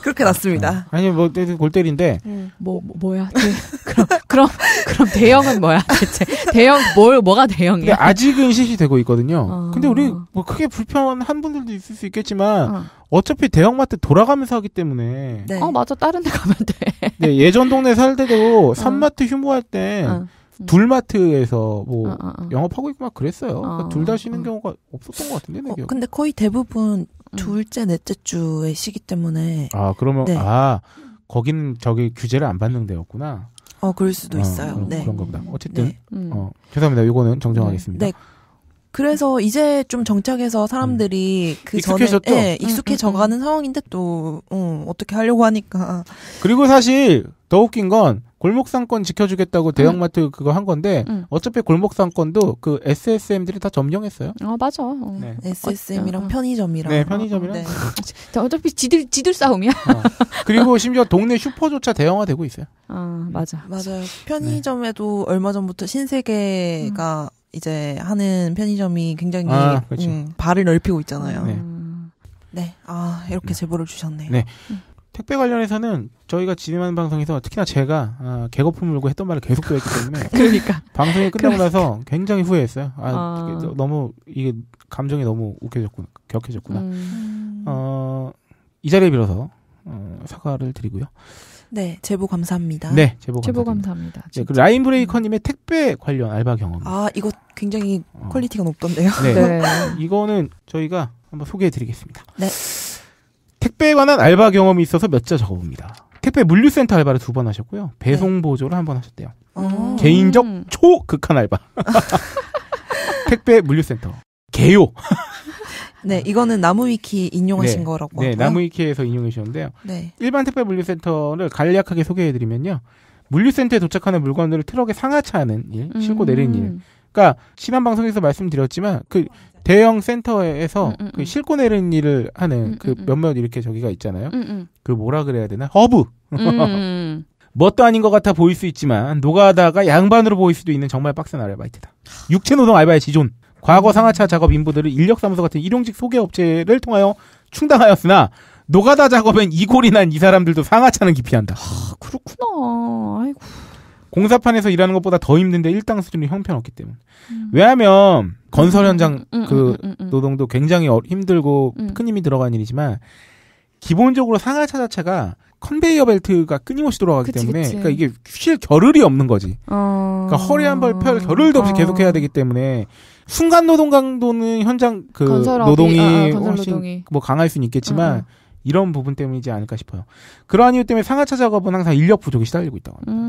그렇게 났습니다. 어. 아니 뭐골 때린데 음. 뭐, 뭐, 야 그럼 그럼 그럼 대형은 뭐야 대체 대형 뭘 뭐가 대형이야? 아직은 실시되고 있거든요. 어. 근데 우리 뭐 크게 불편한 분들도 있을 수 있겠지만 어. 어차피 대형마트 돌아가면서 하기 때문에. 네. 어, 맞아. 다른 데 가면 돼. 네, 예전 동네 살 때도 산마트 어. 휴무할 때 어. 둘마트에서 뭐 어, 영업하고 있고 막 그랬어요. 그러니까 둘다 쉬는 경우가 없었던 것 같은데. 어, 근데 거의 대부분 음. 둘째, 넷째 주의 시기 때문에. 아, 그러면, 네. 아, 거긴 저기 규제를 안 받는 데였구나. 어, 그럴 수도 어, 있어요. 그 네. 그런 겁니다. 어쨌든, 네. 음. 어, 죄송합니다. 이거는 정정하겠습니다. 네. 네. 그래서 이제 좀 정착해서 사람들이 음. 그 전에 익숙해졌죠? 예, 익숙해져가는 상황인데 또 어, 어떻게 하려고 하니까. 그리고 사실 더 웃긴 건 골목 상권 지켜주겠다고 대형마트 음. 응. 그거 한 건데 응. 음. 어차피 골목 상권도 그 SSM들이 다 점령했어요. 아 어, 맞아. 어. 네. SSM이랑 어, 편의점이랑. 네 편의점이랑. 네. 어차피 지들 지들 싸움이야. 어. 그리고 심지어 동네 슈퍼조차 대형화되고 있어요. 아 맞아. 맞아요. 네. 편의점에도 네. 얼마 전부터 신세계가 음. 이제 하는 편의점이 굉장히 아, 음, 발을 넓히고 있잖아요. 네. 음. 네. 아, 이렇게 네. 제보를 주셨네요. 네. 음. 택배 관련해서는 저희가 진행하는 방송에서 특히나 제가 아, 개거품 물고 했던 말을 계속 드렸기 때문에 그러니까 방송이 끝나고 그러니까. 나서 굉장히 후회했어요. 아, 아, 너무 이게 감정이 너무 웃겨졌구나, 격해졌구나. 음. 어, 이 자리에 빌어서 어, 사과를 드리고요. 네, 제보 감사합니다. 네, 제보, 제보 감사합니다. 감사합니다. 네, 그 라인 브레이커님의 택배 관련 알바 경험. 아, 이거 굉장히 어. 퀄리티가 높던데요. 네. 네. 이거는 저희가 한번 소개해드리겠습니다. 네. 택배에 관한 알바 경험이 있어서 몇 자 적어봅니다. 택배 물류센터 알바를 두 번 하셨고요. 배송 네. 보조를 한 번 하셨대요. 오. 어. 개인적 음. 초극한 알바. 택배 물류센터. 개요. 네, 이거는 나무위키 인용하신 네, 거라고. 네, 나무위키에서 인용해 주셨는데요. 네. 일반 택배 물류센터를 간략하게 소개해 드리면요. 물류센터에 도착하는 물건들을 트럭에 상하차하는 일, 음. 싣고 내리는 일. 음. 그러니까 지난 방송에서 말씀드렸지만 그 대형 센터에서 음, 음 그 실고 음. 내리는 일을 하는 음, 그 몇몇 이렇게 저기가 있잖아요. 그 뭐라 그래야 되나? 허브. 뭣도 아닌 것 같아 보일 수 있지만 노가다가 양반으로 보일 수도 있는 정말 빡센 아르바이트다. 육체 노동 알바의 지존. 과거 상하차 작업 인부들을 인력사무소 같은 일용직 소개업체를 통하여 충당하였으나 노가다 작업엔 이골이 난 이 사람들도 상하차는 기피한다. 아, 그렇구나. 아이고. 공사판에서 일하는 것보다 더 힘든데 일당 수준이 형편없기 때문에. 음. 왜냐하면 건설 음, 현장 음, 음, 그 음, 음 노동도 굉장히 어, 힘들고 큰 힘이 들어간 일이지만 기본적으로 상하차 자체가 컨베이어 벨트가 끊임없이 돌아가기 그치, 때문에 그치. 그러니까 이게 쉴 겨를이 없는 거지. 어... 그러니까 허리 한벌펼 겨를도 없이 어... 계속 해야 되기 때문에 순간 노동 강도는 현장 그 건설업이, 노동이 아, 아 훨씬 노동이. 뭐 강할 수는 있겠지만 이런 부분 때문이지 않을까 싶어요. 그러한 이유 때문에 상하차 작업은 항상 인력 부족이 시달리고 있다고 합니다.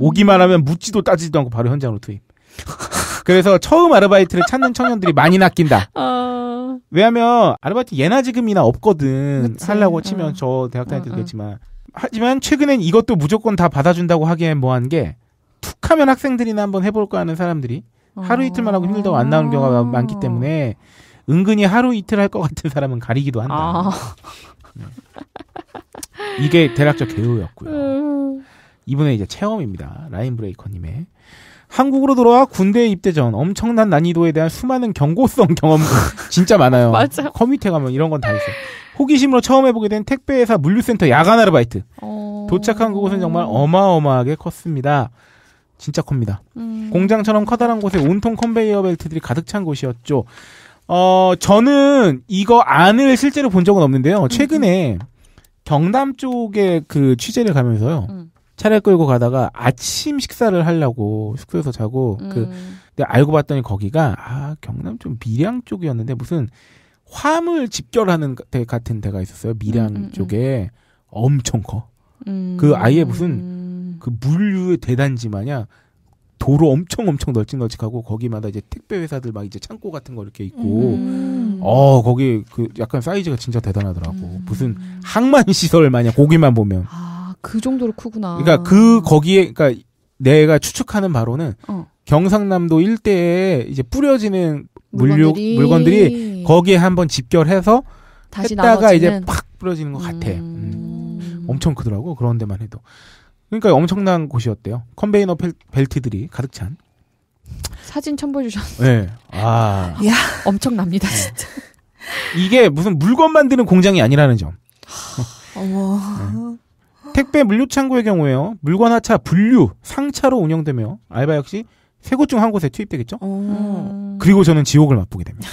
오기만 하면 묻지도 따지지도 않고 바로 현장으로 투입. 그래서 처음 아르바이트를 찾는 청년들이 많이 낚인다. 어... 왜냐하면 아르바이트 예나 지금이나 없거든. 그치. 하려고 어. 치면 어. 저 대학 다닐 때도 어, 어. 그랬지만. 하지만 최근엔 이것도 무조건 다 받아준다고 하기엔 뭐 한 게 툭하면 학생들이나 한번 해볼까 하는 사람들이 하루 이틀만 하고 힘들다고 안 나오는 경우가 많기 때문에 은근히 하루 이틀 할 것 같은 사람은 가리기도 한다. 아. 네. 이게 대략적 개요였고요. 음. 이분의 이제 체험입니다. 라인 브레이커님의. 한국으로 돌아와 군대 입대 전 엄청난 난이도에 대한 수많은 경고성 경험 진짜 많아요. 맞아. 커뮤니티 가면 이런 건 다 있어요. 호기심으로 처음 해보게 된 택배회사 물류센터 야간 아르바이트. 어... 도착한 그곳은 정말 어마어마하게 컸습니다. 진짜 큽니다. 음... 공장처럼 커다란 곳에 온통 컨베이어 벨트들이 가득 찬 곳이었죠. 어, 저는 이거 안을 실제로 본 적은 없는데요. 최근에 음... 경남 쪽에 그 취재를 가면서요. 음. 차례 끌고 가다가 아침 식사를 하려고 숙소에서 자고 그 음. 그 근데 알고 봤더니 거기가 아 경남 좀 밀양 쪽이었는데 무슨 화물 집결하는 데 같은 데가 있었어요 밀양 음, 음, 음. 쪽에 엄청 커. 그 음. 아예 무슨 그 물류의 대단지 마냥 도로 엄청 엄청 널찍널찍하고 거기마다 이제 택배 회사들 막 이제 창고 같은 거 이렇게 있고 음. 어 거기 그 약간 사이즈가 진짜 대단하더라고 음. 무슨 항만 시설 마냥 고기만 보면 아. 그 정도로 크구나. 그러니까 그 거기에 그러니까 내가 추측하는 바로는 어. 경상남도 일대에 이제 뿌려지는 물건들이 물건들이 거기에 한번 집결해서 다시 했다가 나머지는... 이제 팍 뿌려지는 것 같아. 음... 음. 엄청 크더라고 그런 데만 해도. 그러니까 엄청난 곳이었대요. 컨베이너 벨트들이 가득 찬. 사진 첨부해 주셨 네. 아. 야, 엄청납니다, 네. 진짜. 이게 무슨 물건 만드는 공장이 아니라는 점. 어머. 네. 택배 물류창고의 경우에요. 물건 하차 분류, 상차로 운영되며 알바 역시 세 곳 중 한 곳에 투입되겠죠. 오. 그리고 저는 지옥을 맛보게 됩니다.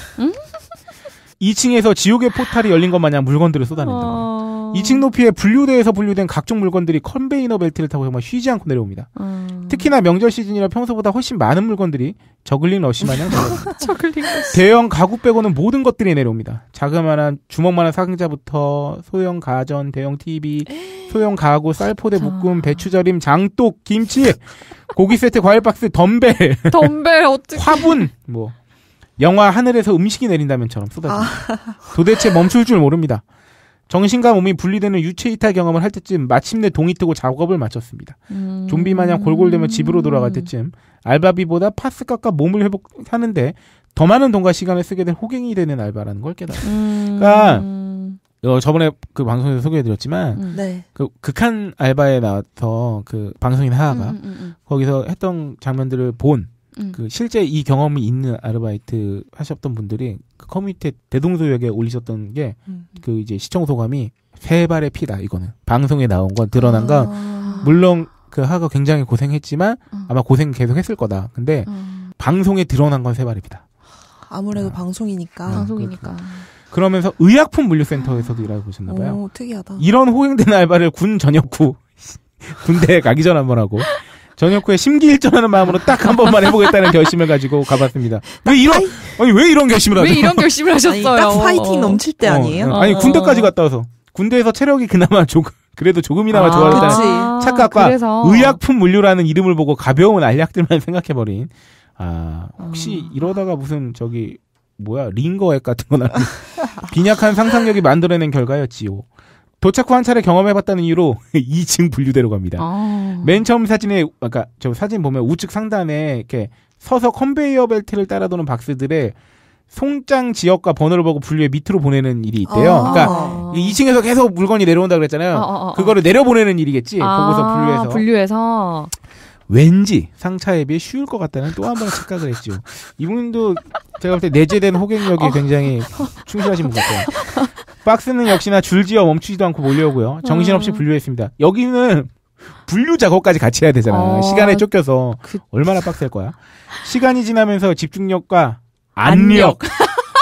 2층에서 음? 지옥의 포탈이 열린 것 마냥 물건들을 쏟아낸다. 어. 어... 2층 높이에 분류대에서 분류된 각종 물건들이 컨베이너 벨트를 타고 정말 쉬지 않고 내려옵니다. 어... 특히나 명절 시즌이라 평소보다 훨씬 많은 물건들이 저글링 러시 마냥 저글링 러시. 대형 가구 빼고는 모든 것들이 내려옵니다. 자그마한 주먹만한 상자부터 소형 가전, 대형 TV, 소형 가구, 쌀포대 묶음, 배추 절임, 장독, 김치, 고기 세트, 과일 박스, 덤벨, 덤벨 어떻게 화분 뭐 영화 하늘에서 음식이 내린다면처럼 쏟아집니다. 아. 도대체 멈출 줄 모릅니다. 정신과 몸이 분리되는 유체 이탈 경험을 할 때쯤 마침내 동이 뜨고 작업을 마쳤습니다. 음... 좀비 마냥 골골대며 집으로 돌아갈 때쯤 알바비보다 파스 깎아 몸을 회복하는데 더 많은 돈과 시간을 쓰게 될 호갱이 되는 알바라는 걸 깨달아요. 았 음... 그러니까 어, 저번에 그 방송에서 소개해드렸지만 음, 네. 그 극한 알바에 나와서 그 방송인 하하가 음, 음, 음, 거기서 했던 장면들을 본 음. 그 실제 이 경험이 있는 아르바이트 하셨던 분들이 그 커뮤니티 대동소역에 올리셨던 게그 음. 이제 시청 소감이 세 발의 피다 이거는 방송에 나온 건 드러난 아. 건 물론 그 하가 굉장히 고생했지만 음. 아마 고생 계속 했을 거다. 근데 어. 방송에 드러난 건세 발의 피다. 아무래도 아. 방송이니까. 아, 방송이니까. 그러면서 의약품 물류센터에서도 일하고 계셨나 봐요. 오, 특이하다. 이런 호행된 알바를 군 전역후 군대에 가기 전에 한번 하고 저녁 후에 심기일전하는 마음으로 딱 한 번만 해보겠다는 결심을 가지고 가봤습니다. 왜 이런 아니 왜 이런 결심을 하죠? 왜 이런 결심을 하셨어요? 아니, 딱 파이팅 넘칠 때 어, 아니에요? 어, 아니 어. 군대까지 갔다 와서 군대에서 체력이 그나마 조금 그래도 조금이나마 아, 좋아졌다는 착각과 그래서. 의약품 물류라는 이름을 보고 가벼운 알약들만 생각해버린 아 혹시 어. 이러다가 무슨 저기 뭐야 링거 액 같은 거나 빈약한 상상력이 만들어낸 결과였지요. 도착 후 한 차례 경험해봤다는 이유로 2층 분류대로 갑니다. 아. 맨 처음 사진에 아까 저 사진 보면 우측 상단에 이렇게 서서 컨베이어 벨트를 따라 도는 박스들의 송장 지역과 번호를 보고 분류해 밑으로 보내는 일이 있대요. 아. 그러니까 2층에서 계속 물건이 내려온다 그랬잖아요. 어, 어, 어. 아, 그거를 내려 보내는 일이겠지. 보고서 분류해서. 분류해서. 왠지 상차에 비해 쉬울 것 같다는 또 한 번의 착각을 했죠. 이분도 제가 볼 때 내재된 호객력이 굉장히 충실하신 분 같아요. 박스는 역시나 줄지어 멈추지도 않고 몰려오고요. 음. 정신없이 분류했습니다. 여기는 분류 작업까지 같이 해야 되잖아. 어... 시간에 쫓겨서 그... 얼마나 빡셀 거야. 시간이 지나면서 집중력과 안력,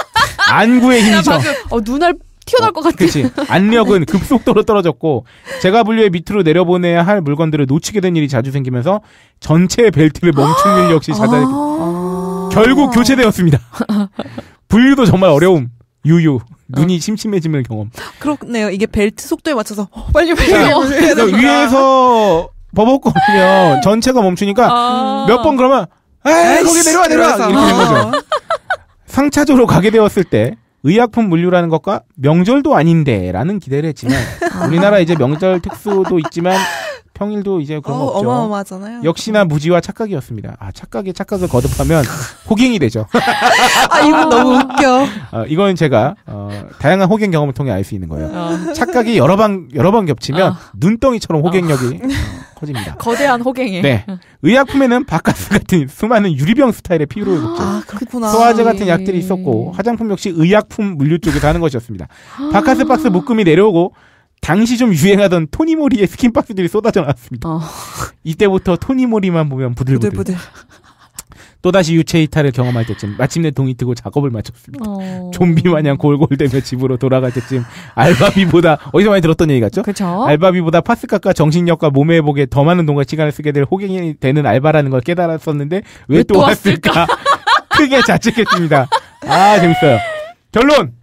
안구의 힘이죠. 어, 눈알 튀어나올 어, 것 같아. 그렇지. 안력은 급속도로 떨어졌고 제가 분류의 밑으로 내려보내야 할 물건들을 놓치게 된 일이 자주 생기면서 전체 벨트를 멈춘 일 역시 잦아들고 결국 교체되었습니다. 분류도 정말 어려움. 유유. 눈이 심심해지는 경험. 그렇네요. 이게 벨트 속도에 맞춰서 어, 빨리 빨리. 그러니까, 그러니까 위에서 버벅거리면 아. 전체가 멈추니까 아~ 몇번 그러면 에이 거기 내려와 내려와 이렇게 된는 거죠. 아. 상차적으로 가게 되었을 때 의약품 물류라는 것과 명절도 아닌데라는 기대를 했지만 우리나라 이제 명절 특수도 있지만 평일도 이제 그런 어, 거 없죠. 어마어마하잖아요. 역시나 음. 무지와 착각이었습니다. 아 착각에 착각을 거듭하면 호갱이 되죠. 아 이분 너무 웃겨. 어, 이건 제가 어, 다양한 호갱 경험을 통해 알 수 있는 거예요. 어. 착각이 여러 방 여러 번 겹치면 어. 눈덩이처럼 호갱력이 어. 어, 커집니다. 거대한 호갱이. 네. 의약품에는 바카스 같은 수많은 유리병 스타일의 피로를 먹죠. 아 그렇구나. 소화제 같은 예. 약들이 있었고 화장품 역시 의약품 물류 쪽에서 하는 것이었습니다. 바카스 박스 묶음이 내려오고 당시 좀 유행하던 토니모리의 스킨박스들이 쏟아져 나왔습니다. 어. 이때부터 토니모리만 보면 부들부들. 부들부들. 또다시 유체 이탈을 경험할 때쯤 마침내 동이 뜨고 작업을 마쳤습니다. 어... 좀비 마냥 골골대며 집으로 돌아갈 때쯤 알바비보다 어디서 많이 들었던 얘기 같죠? 그쵸? 알바비보다 파스카과 정신력과 몸의 회복에 더 많은 돈과 시간을 쓰게 될 호갱이 되는 알바라는 걸 깨달았었는데 왜 또 왔을까? 크게 자책했습니다. 아 재밌어요. 결론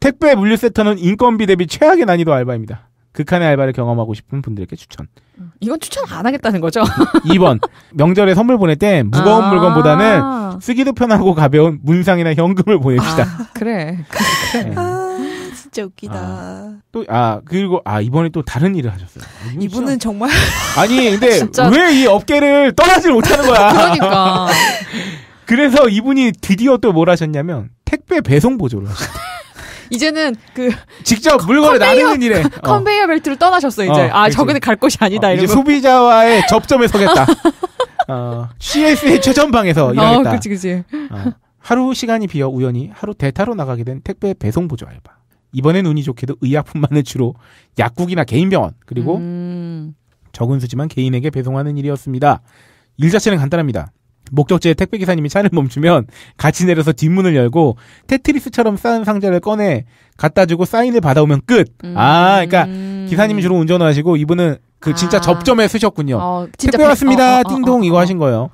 택배 물류센터는 인건비 대비 최악의 난이도 알바입니다. 극한의 알바를 경험하고 싶은 분들께 추천. 음, 이건 추천 안 하겠다는 거죠? 2번. 명절에 선물 보낼 때 무거운 아 물건보다는 쓰기도 편하고 가벼운 문상이나 현금을 보냅시다. 아, 그래. 그래. 네. 아, 진짜 웃기다. 아, 또, 아, 그리고, 아, 이번에 또 다른 일을 하셨어요. 이분 이분은 정말. 아니, 근데 왜 이 업계를 떠나질 못하는 거야? 그러니까. 그래서 이분이 드디어 또 뭘 하셨냐면 택배 배송 보조를 하셨어요. 이제는 그 직접 물건을 컨베이어, 나르는 일에 어. 컨, 베이어 벨트를 떠나셨어 이제. 어, 아 저기는 갈 곳이 아니다. 어, 이제 소비자와의 접점에 서겠다. 어, CS의 최전방에서 어, 일하겠다. 어, 그치 그치. 어, 하루 시간이 비어 우연히 하루 대타로 나가게 된 택배 배송 보조 알바. 이번엔 운이 좋게도 의약품만을 주로 약국이나 개인 병원 그리고 음... 적은 수지만 개인에게 배송하는 일이었습니다. 일 자체는 간단합니다. 목적지에 택배 기사님이 차를 멈추면 같이 내려서 뒷문을 열고 테트리스처럼 쌓은 상자를 꺼내 갖다 주고 사인을 받아오면 끝. 음. 아, 그러니까 음. 기사님이 주로 운전하시고 을 이분은 그 진짜 아. 접점에 쓰셨군요. 어, 진짜 택배 왔습니다. 어, 어, 띵동 어, 어, 어. 이거 하신 거예요.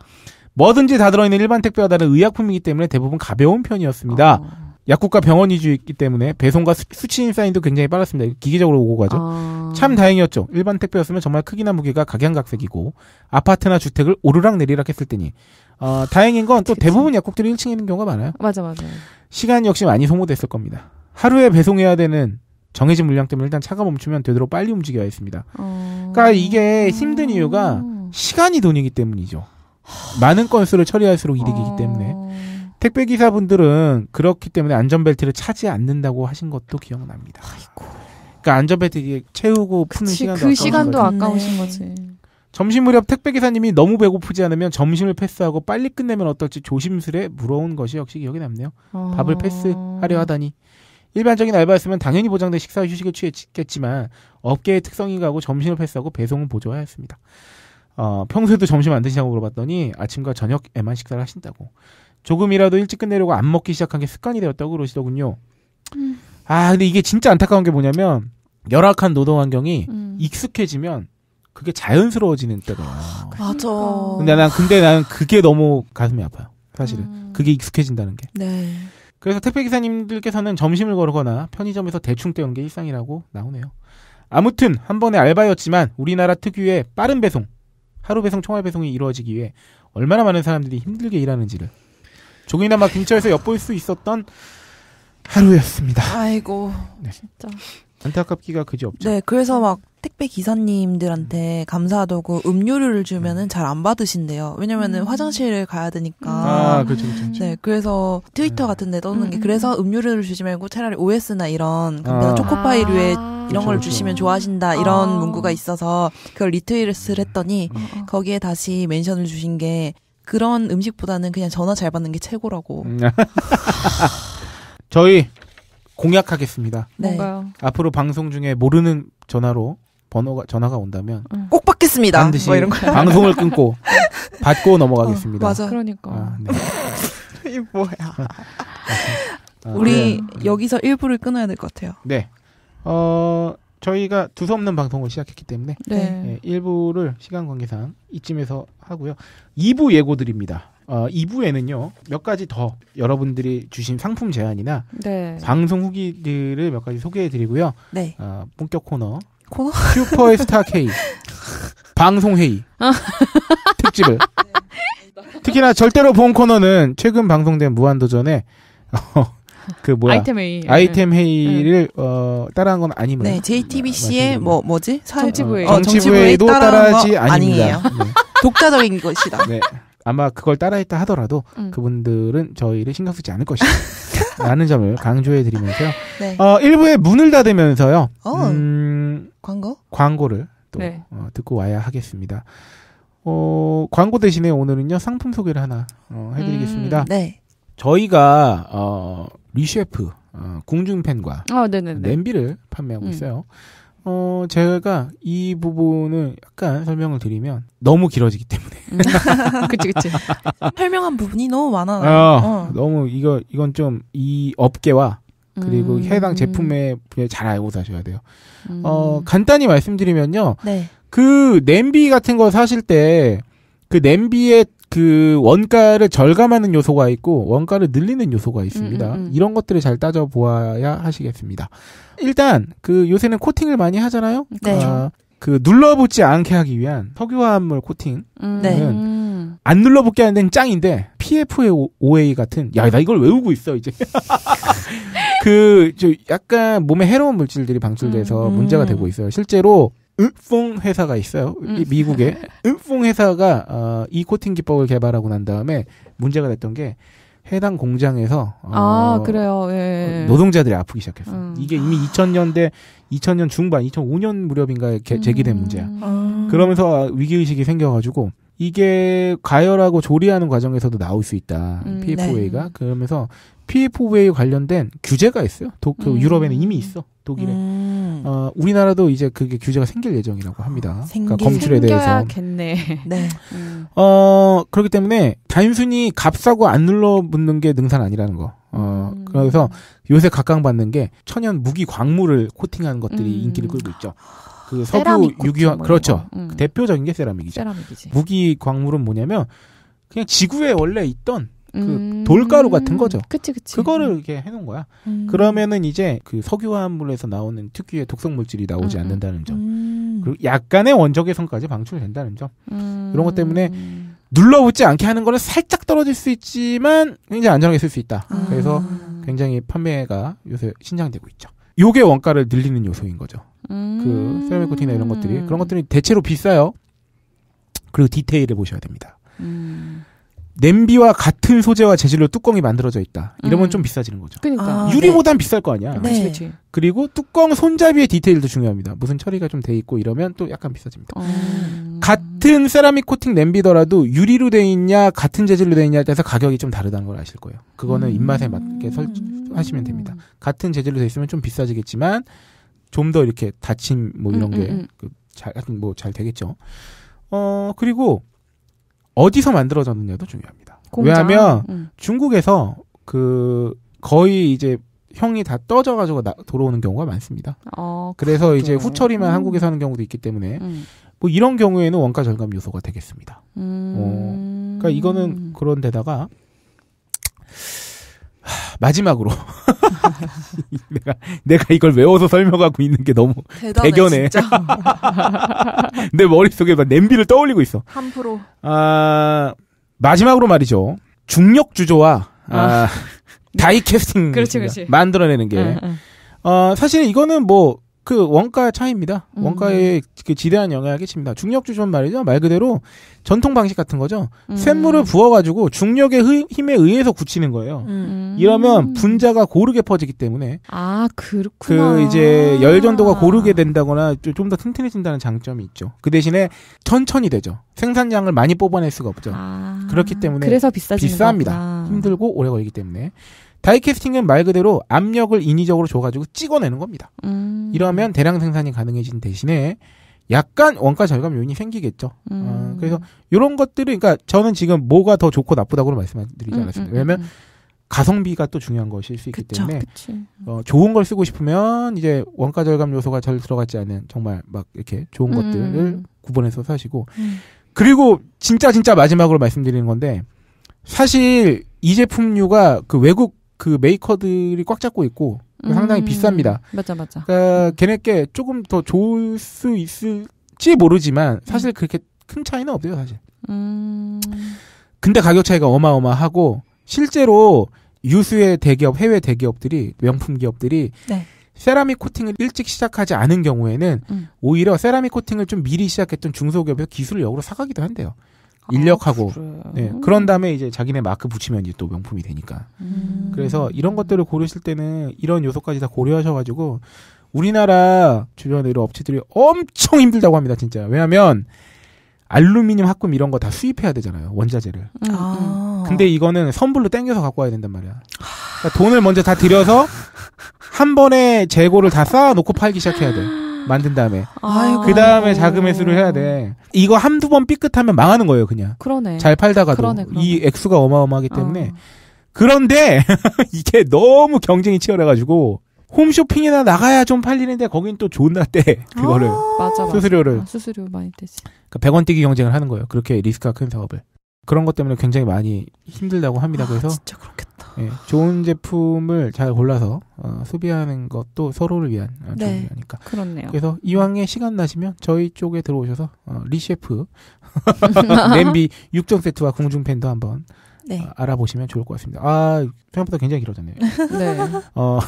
뭐든지 다 들어있는 일반 택배와 다른 의약품이기 때문에 대부분 가벼운 편이었습니다. 약국과 병원 위주이기 때문에 배송과 수, 수치인 사인도 굉장히 빨랐습니다. 기계적으로 오고 가죠. 아... 참 다행이었죠. 일반 택배였으면 정말 크기나 무게가 각양각색이고 아파트나 주택을 오르락 내리락 했을 때니 어, 다행인 건 또 대부분 약국들이 1층에 있는 경우가 많아요. 맞아, 맞아. 시간 역시 많이 소모됐을 겁니다. 하루에 배송해야 되는 정해진 물량 때문에 일단 차가 멈추면 되도록 빨리 움직여야 했습니다. 어... 그러니까 이게 힘든 이유가 음. 시간이 돈이기 때문이죠. 많은 건수를 처리할수록 이득이기 어. 때문에 택배 기사분들은 그렇기 때문에 안전벨트를 차지 않는다고 하신 것도 기억납니다. 아이고. 그러니까 안전벨트 채우고 푸는 그치, 시간도 그 시간도 아까우신 거지. 네. 점심 무렵 택배기사님이 너무 배고프지 않으면 점심을 패스하고 빨리 끝내면 어떨지 조심스레 물어온 것이 역시 기억에 남네요. 어... 밥을 패스하려 하다니. 일반적인 알바였으면 당연히 보장된 식사 휴식을 취했겠지만 업계의 특성이 가고 점심을 패스하고 배송은 보조하였습니다. 어, 평소에도 점심 안 드시냐고 물어봤더니 아침과 저녁에만 식사를 하신다고. 조금이라도 일찍 끝내려고 안 먹기 시작한 게 습관이 되었다고 그러시더군요. 음. 아, 근데 이게 진짜 안타까운 게 뭐냐면 열악한 노동 환경이 음. 익숙해지면 그게 자연스러워지는 때가 아, 그러니까. 맞아. 근데 난 근데 난 그게 너무 가슴이 아파요. 사실은 음. 그게 익숙해진다는 게. 네. 그래서 택배 기사님들께서는 점심을 거르거나 편의점에서 대충 때우는 게 일상이라고 나오네요. 아무튼 한번에 알바였지만 우리나라 특유의 빠른 배송, 하루 배송, 총알 배송이 이루어지기 위해 얼마나 많은 사람들이 힘들게 일하는지를 조금이나마 근처에서 엿볼 수 있었던 하루였습니다. 아이고, 네. 진짜. 안타깝기가 그지 없죠. 네, 그래서 막 택배 기사님들한테 음. 감사하다고 음료를 주면은 잘 안 받으신대요. 왜냐면은 음. 화장실을 가야 되니까. 음. 아, 그렇죠, 그렇죠, 그렇죠. 네, 그래서 트위터 네. 같은 데 떠는 게 음, 그래서 음료를 주지 말고 차라리 OS나 이런 간 아. 초코파이류의 아. 이런 그렇죠, 걸 주시면 그렇죠. 좋아하신다 이런 아. 문구가 있어서 그걸 리트윗을 했더니 음. 거기에 다시 멘션을 주신 게 그런 음식보다는 그냥 전화 잘 받는 게 최고라고. 저희 공약하겠습니다. 네. 뭔가요? 앞으로 방송 중에 모르는 전화로 번호가 전화가 온다면 응. 꼭 받겠습니다. 반드시 뭐 이런 거 방송을 끊고 받고 넘어가겠습니다. 어, 맞아. 그러니까. 아, 네. 이 뭐야. 아, 아, 우리 네. 여기서 일부를 끊어야 될 것 같아요. 네. 어 저희가 두서없는 방송을 시작했기 때문에 네. 네 예, 1부를 시간 관계상 이쯤에서 하고요. 2부 예고드립니다. 어, 2부에는요, 몇 가지 더 여러분들이 주신 상품 제안이나 네. 방송 후기들을 몇 가지 소개해 드리고요. 네. 어, 본격 코너 코너? 슈퍼의 스타 K 방송회의 아. 특집을 특히나 절대로 본 코너는 최근 방송된 무한도전에 어, 그 뭐야 아이템 회의 아이템 네. 회의를 네. 어 따라한 건 아니면 네 JTBC의 뭐 뭐지 정치부회 어, 정치부회도 따라하지 아닙니다 네. 독자적인 것이다 네. 아마 그걸 따라했다 하더라도 음. 그분들은 저희를 신경 쓰지 않을 것이다 라는 점을 강조해 드리면서요 네. 어 1부에 문을 닫으면서요 어. 음, 광고? 광고를 또 네. 어, 듣고 와야 하겠습니다. 어, 광고 대신에 오늘은요 상품 소개를 하나 어, 해드리겠습니다. 음, 네. 저희가 어, 리셰프 어, 궁중팬과 아, 냄비를 판매하고 음. 있어요. 어, 제가 이 부분을 약간 설명을 드리면 너무 길어지기 때문에. 음. 그치, 그치. 설명한 부분이 너무 많아. 어, 아, 어. 너무 이거, 이건 좀 이 업계와 그리고 음. 해당 제품에 잘 알고 사셔야 돼요. 음. 어, 간단히 말씀드리면요. 네. 그 냄비 같은 거 사실 때 그 냄비에 그 원가를 절감하는 요소가 있고 원가를 늘리는 요소가 있습니다. 음, 음, 음. 이런 것들을 잘 따져 보아야 하시겠습니다. 일단 그 요새는 코팅을 많이 하잖아요. 네. 아, 그 눌러붙지 않게 하기 위한 석유화합물 코팅은 네. 안 눌러붙게 하는 데는 짱인데 PFOA 같은 야 나 이걸 외우고 있어 이제 그, 저 약간 몸에 해로운 물질들이 방출돼서 음. 음. 문제가 되고 있어요. 실제로, 은퐁 회사가 있어요. 음. 미국에. 은퐁 회사가, 어, 이 코팅 기법을 개발하고 난 다음에 문제가 됐던 게, 해당 공장에서 어, 아, 그래요 예, 예, 예. 노동자들이 아프기 시작했어요. 음. 이게 이미 2000년대 2000년 중반 2005년 무렵인가에 개, 제기된 음. 문제야. 음. 그러면서 아, 위기 의식이 생겨가지고 이게 가열하고 조리하는 과정에서도 나올 수 있다. 음, PFOA가. 네. 그러면서 PFOA 관련된 규제가 있어요. 독, 음. 유럽에는 이미 있어. 독일에. 음. 어, 우리나라도 이제 그게 규제가 생길 예정이라고 합니다. 생기, 아, 그러니까 검출에 대해서. 네 네. 어, 그렇기 때문에 단순히 값싸고 안 눌러붙는 게 능산 아니라는 거. 어, 음. 그래서 요새 각광받는 게 천연 무기 광물을 코팅한 것들이 음. 인기를 끌고 있죠. 그 서구 유기화 그렇죠. 뭐 음. 대표적인 게 세라믹이죠. 세라믹이지. 무기 광물은 뭐냐면 그냥 지구에 원래 있던 그 음. 돌가루 같은 거죠. 그치, 그치. 그거를 이렇게 해놓은 거야. 음. 그러면은 이제 그 석유화합물에서 나오는 특유의 독성 물질이 나오지 음, 음, 않는다는 점. 음. 그리고 약간의 원적외선까지 방출된다는 점. 이런 것 때문에 눌러붙지 않게 하는 거는 살짝 떨어질 수 있지만 굉장히 안전하게 쓸 수 있다. 아. 그래서 굉장히 판매가 요새 신장되고 있죠. 요게 원가를 늘리는 요소인 거죠. 그 음. 세라믹 코팅이나 이런 것들이 그런 것들이 대체로 비싸요. 그리고 디테일을 보셔야 됩니다. 음. 냄비와 같은 소재와 재질로 뚜껑이 만들어져 있다. 이러면 음. 좀 비싸지는 거죠. 그러니까. 아, 유리보단 네. 비쌀 거 아니야. 네. 그치, 그리고 뚜껑 손잡이의 디테일도 중요합니다. 무슨 처리가 좀 돼 있고 이러면 또 약간 비싸집니다. 음. 같은 세라믹 코팅 냄비더라도 유리로 돼 있냐 같은 재질로 돼 있냐에 따라서 가격이 좀 다르다는 걸 아실 거예요. 그거는 입맛에 맞게 음. 설, 하시면 됩니다. 같은 재질로 돼 있으면 좀 비싸지겠지만 좀더 이렇게 다침 뭐 이런 음, 게잘 음, 음. 그 하여튼 뭐잘 되겠죠. 어 그리고 어디서 만들어졌느냐도 중요합니다. 공장? 왜냐하면 음. 중국에서 그 거의 이제 형이 다 떠져 가지고 나, 돌아오는 경우가 많습니다. 어, 그래서 그렇게. 이제 후처리만 음. 한국에서 하는 경우도 있기 때문에 음. 뭐 이런 경우에는 원가 절감 요소가 되겠습니다. 음. 어, 그러니까 이거는 그런 데다가 마지막으로 내가 내가 이걸 외워서 설명하고 있는 게 너무 대단해, 대견해. 내 머릿속에 막 냄비를 떠올리고 있어. 함부로. 아 마지막으로 말이죠. 중력 주조와 아, 아. 다이 캐스팅 그렇지, 그렇지. 만들어내는 게. 어, 사실 이거는 뭐그 원가 차이입니다. 음. 원가에 네. 그 지대한 영향을 끼칩니다. 중력주전 말이죠. 말 그대로 전통 방식 같은 거죠. 음. 샘물을 부어가지고 중력의 의, 힘에 의해서 굳히는 거예요. 음. 이러면 분자가 고르게 퍼지기 때문에 아 그렇구나. 그 이제 열전도가 고르게 된다거나 좀 더 튼튼해진다는 장점이 있죠. 그 대신에 천천히 되죠. 생산량을 많이 뽑아낼 수가 없죠. 아. 그렇기 때문에 그래서 비싸 비쌉니다. 거구나. 힘들고 오래 걸리기 때문에 다이캐스팅은 말 그대로 압력을 인위적으로 줘가지고 찍어내는 겁니다. 음. 이러면 대량 생산이 가능해진 대신에 약간 원가 절감 요인이 생기겠죠. 음. 어, 그래서 이런 것들을 그러니까 저는 지금 뭐가 더 좋고 나쁘다고 말씀드리지 음, 않았습니다. 음, 음, 왜냐면 가성비가 또 중요한 것일 수 있기 그쵸, 때문에 그치. 어, 좋은 걸 쓰고 싶으면 이제 원가 절감 요소가 잘 들어가지 않은 정말 막 이렇게 좋은 음. 것들을 구분해서 사시고 음. 그리고 진짜 진짜 마지막으로 말씀드리는 건데 사실 이 제품류가 그 외국 그 메이커들이 꽉 잡고 있고 음. 상당히 비쌉니다. 맞아 맞아. 그러니까 걔네께 조금 더 좋을 수 있을지 모르지만 사실 음. 그렇게 큰 차이는 없어요 사실. 음. 근데 가격 차이가 어마어마하고 실제로 유수의 대기업 해외 대기업들이 명품 기업들이 네. 세라믹 코팅을 일찍 시작하지 않은 경우에는 음. 오히려 세라믹 코팅을 좀 미리 시작했던 중소기업에서 기술을 역으로 사가기도 한대요. 아, 인력하고 아, 네. 그런 다음에 이제 자기네 마크 붙이면 이제 또 명품이 되니까 음. 그래서 이런 것들을 고르실 때는 이런 요소까지 다 고려하셔가지고 우리나라 주변의이 업체들이 엄청 힘들다고 합니다 진짜 왜냐하면 알루미늄 합금 이런 거 다 수입해야 되잖아요 원자재를 음, 아. 음. 근데 이거는 선불로 땡겨서 갖고 와야 된단 말이야 그러니까 돈을 먼저 다 들여서 한 번에 재고를 다 쌓아놓고 팔기 시작해야 돼 만든 다음에 아. 그 다음에 자금 회수를 해야 돼. 이거 한두 번 삐끗하면 망하는 거예요, 그냥. 그러네. 잘 팔다가도 그러네, 그러네. 이 액수가 어마어마하기 때문에 어. 그런데 이게 너무 경쟁이 치열해가지고 홈쇼핑이나 나가야 좀 팔리는데 거긴 또 존나 때 아. 그거를 아~ 수수료를 아, 수수료 많이 떼지. 그러니까 100원 뛰기 경쟁을 하는 거예요. 그렇게 리스크가 큰 사업을. 그런 것 때문에 굉장히 많이 힘들다고 합니다. 아, 그래서 진짜 그렇겠다. 예, 좋은 제품을 잘 골라서 어, 소비하는 것도 서로를 위한 어, 네, 좋으니까. 그렇네요. 그래서 이왕에 시간 나시면 저희 쪽에 들어오셔서 어, 리셰프 냄비 6종 세트와 궁중팬도 한번 네. 어, 알아보시면 좋을 것 같습니다. 아 생각보다 굉장히 길어졌네요. 네. 네. 어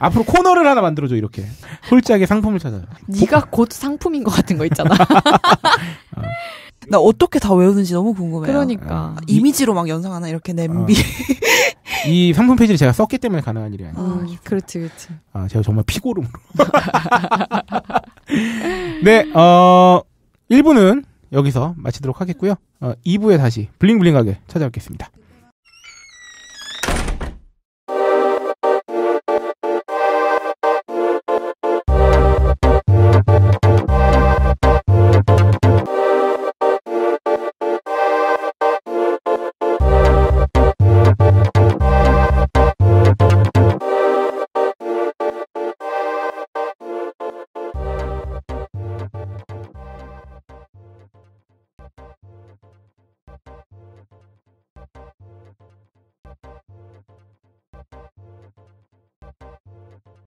앞으로 코너를 하나 만들어줘 이렇게 홀짝의 상품을 찾아요. 네가 곧 상품인 것 같은 거 있잖아. 어. 나 어떻게 다 외우는지 너무 궁금해요. 그러니까. 아, 이미지로 막 연상 하나 이렇게 냄비. 어. 이 상품 페이지를 제가 썼기 때문에 가능한 일이 아니에요. 아, 그렇지, 그렇지. 아, 제가 정말 피고름으로. 네, 어, 1부는 여기서 마치도록 하겠고요. 어, 2부에 다시 블링블링하게 찾아뵙겠습니다.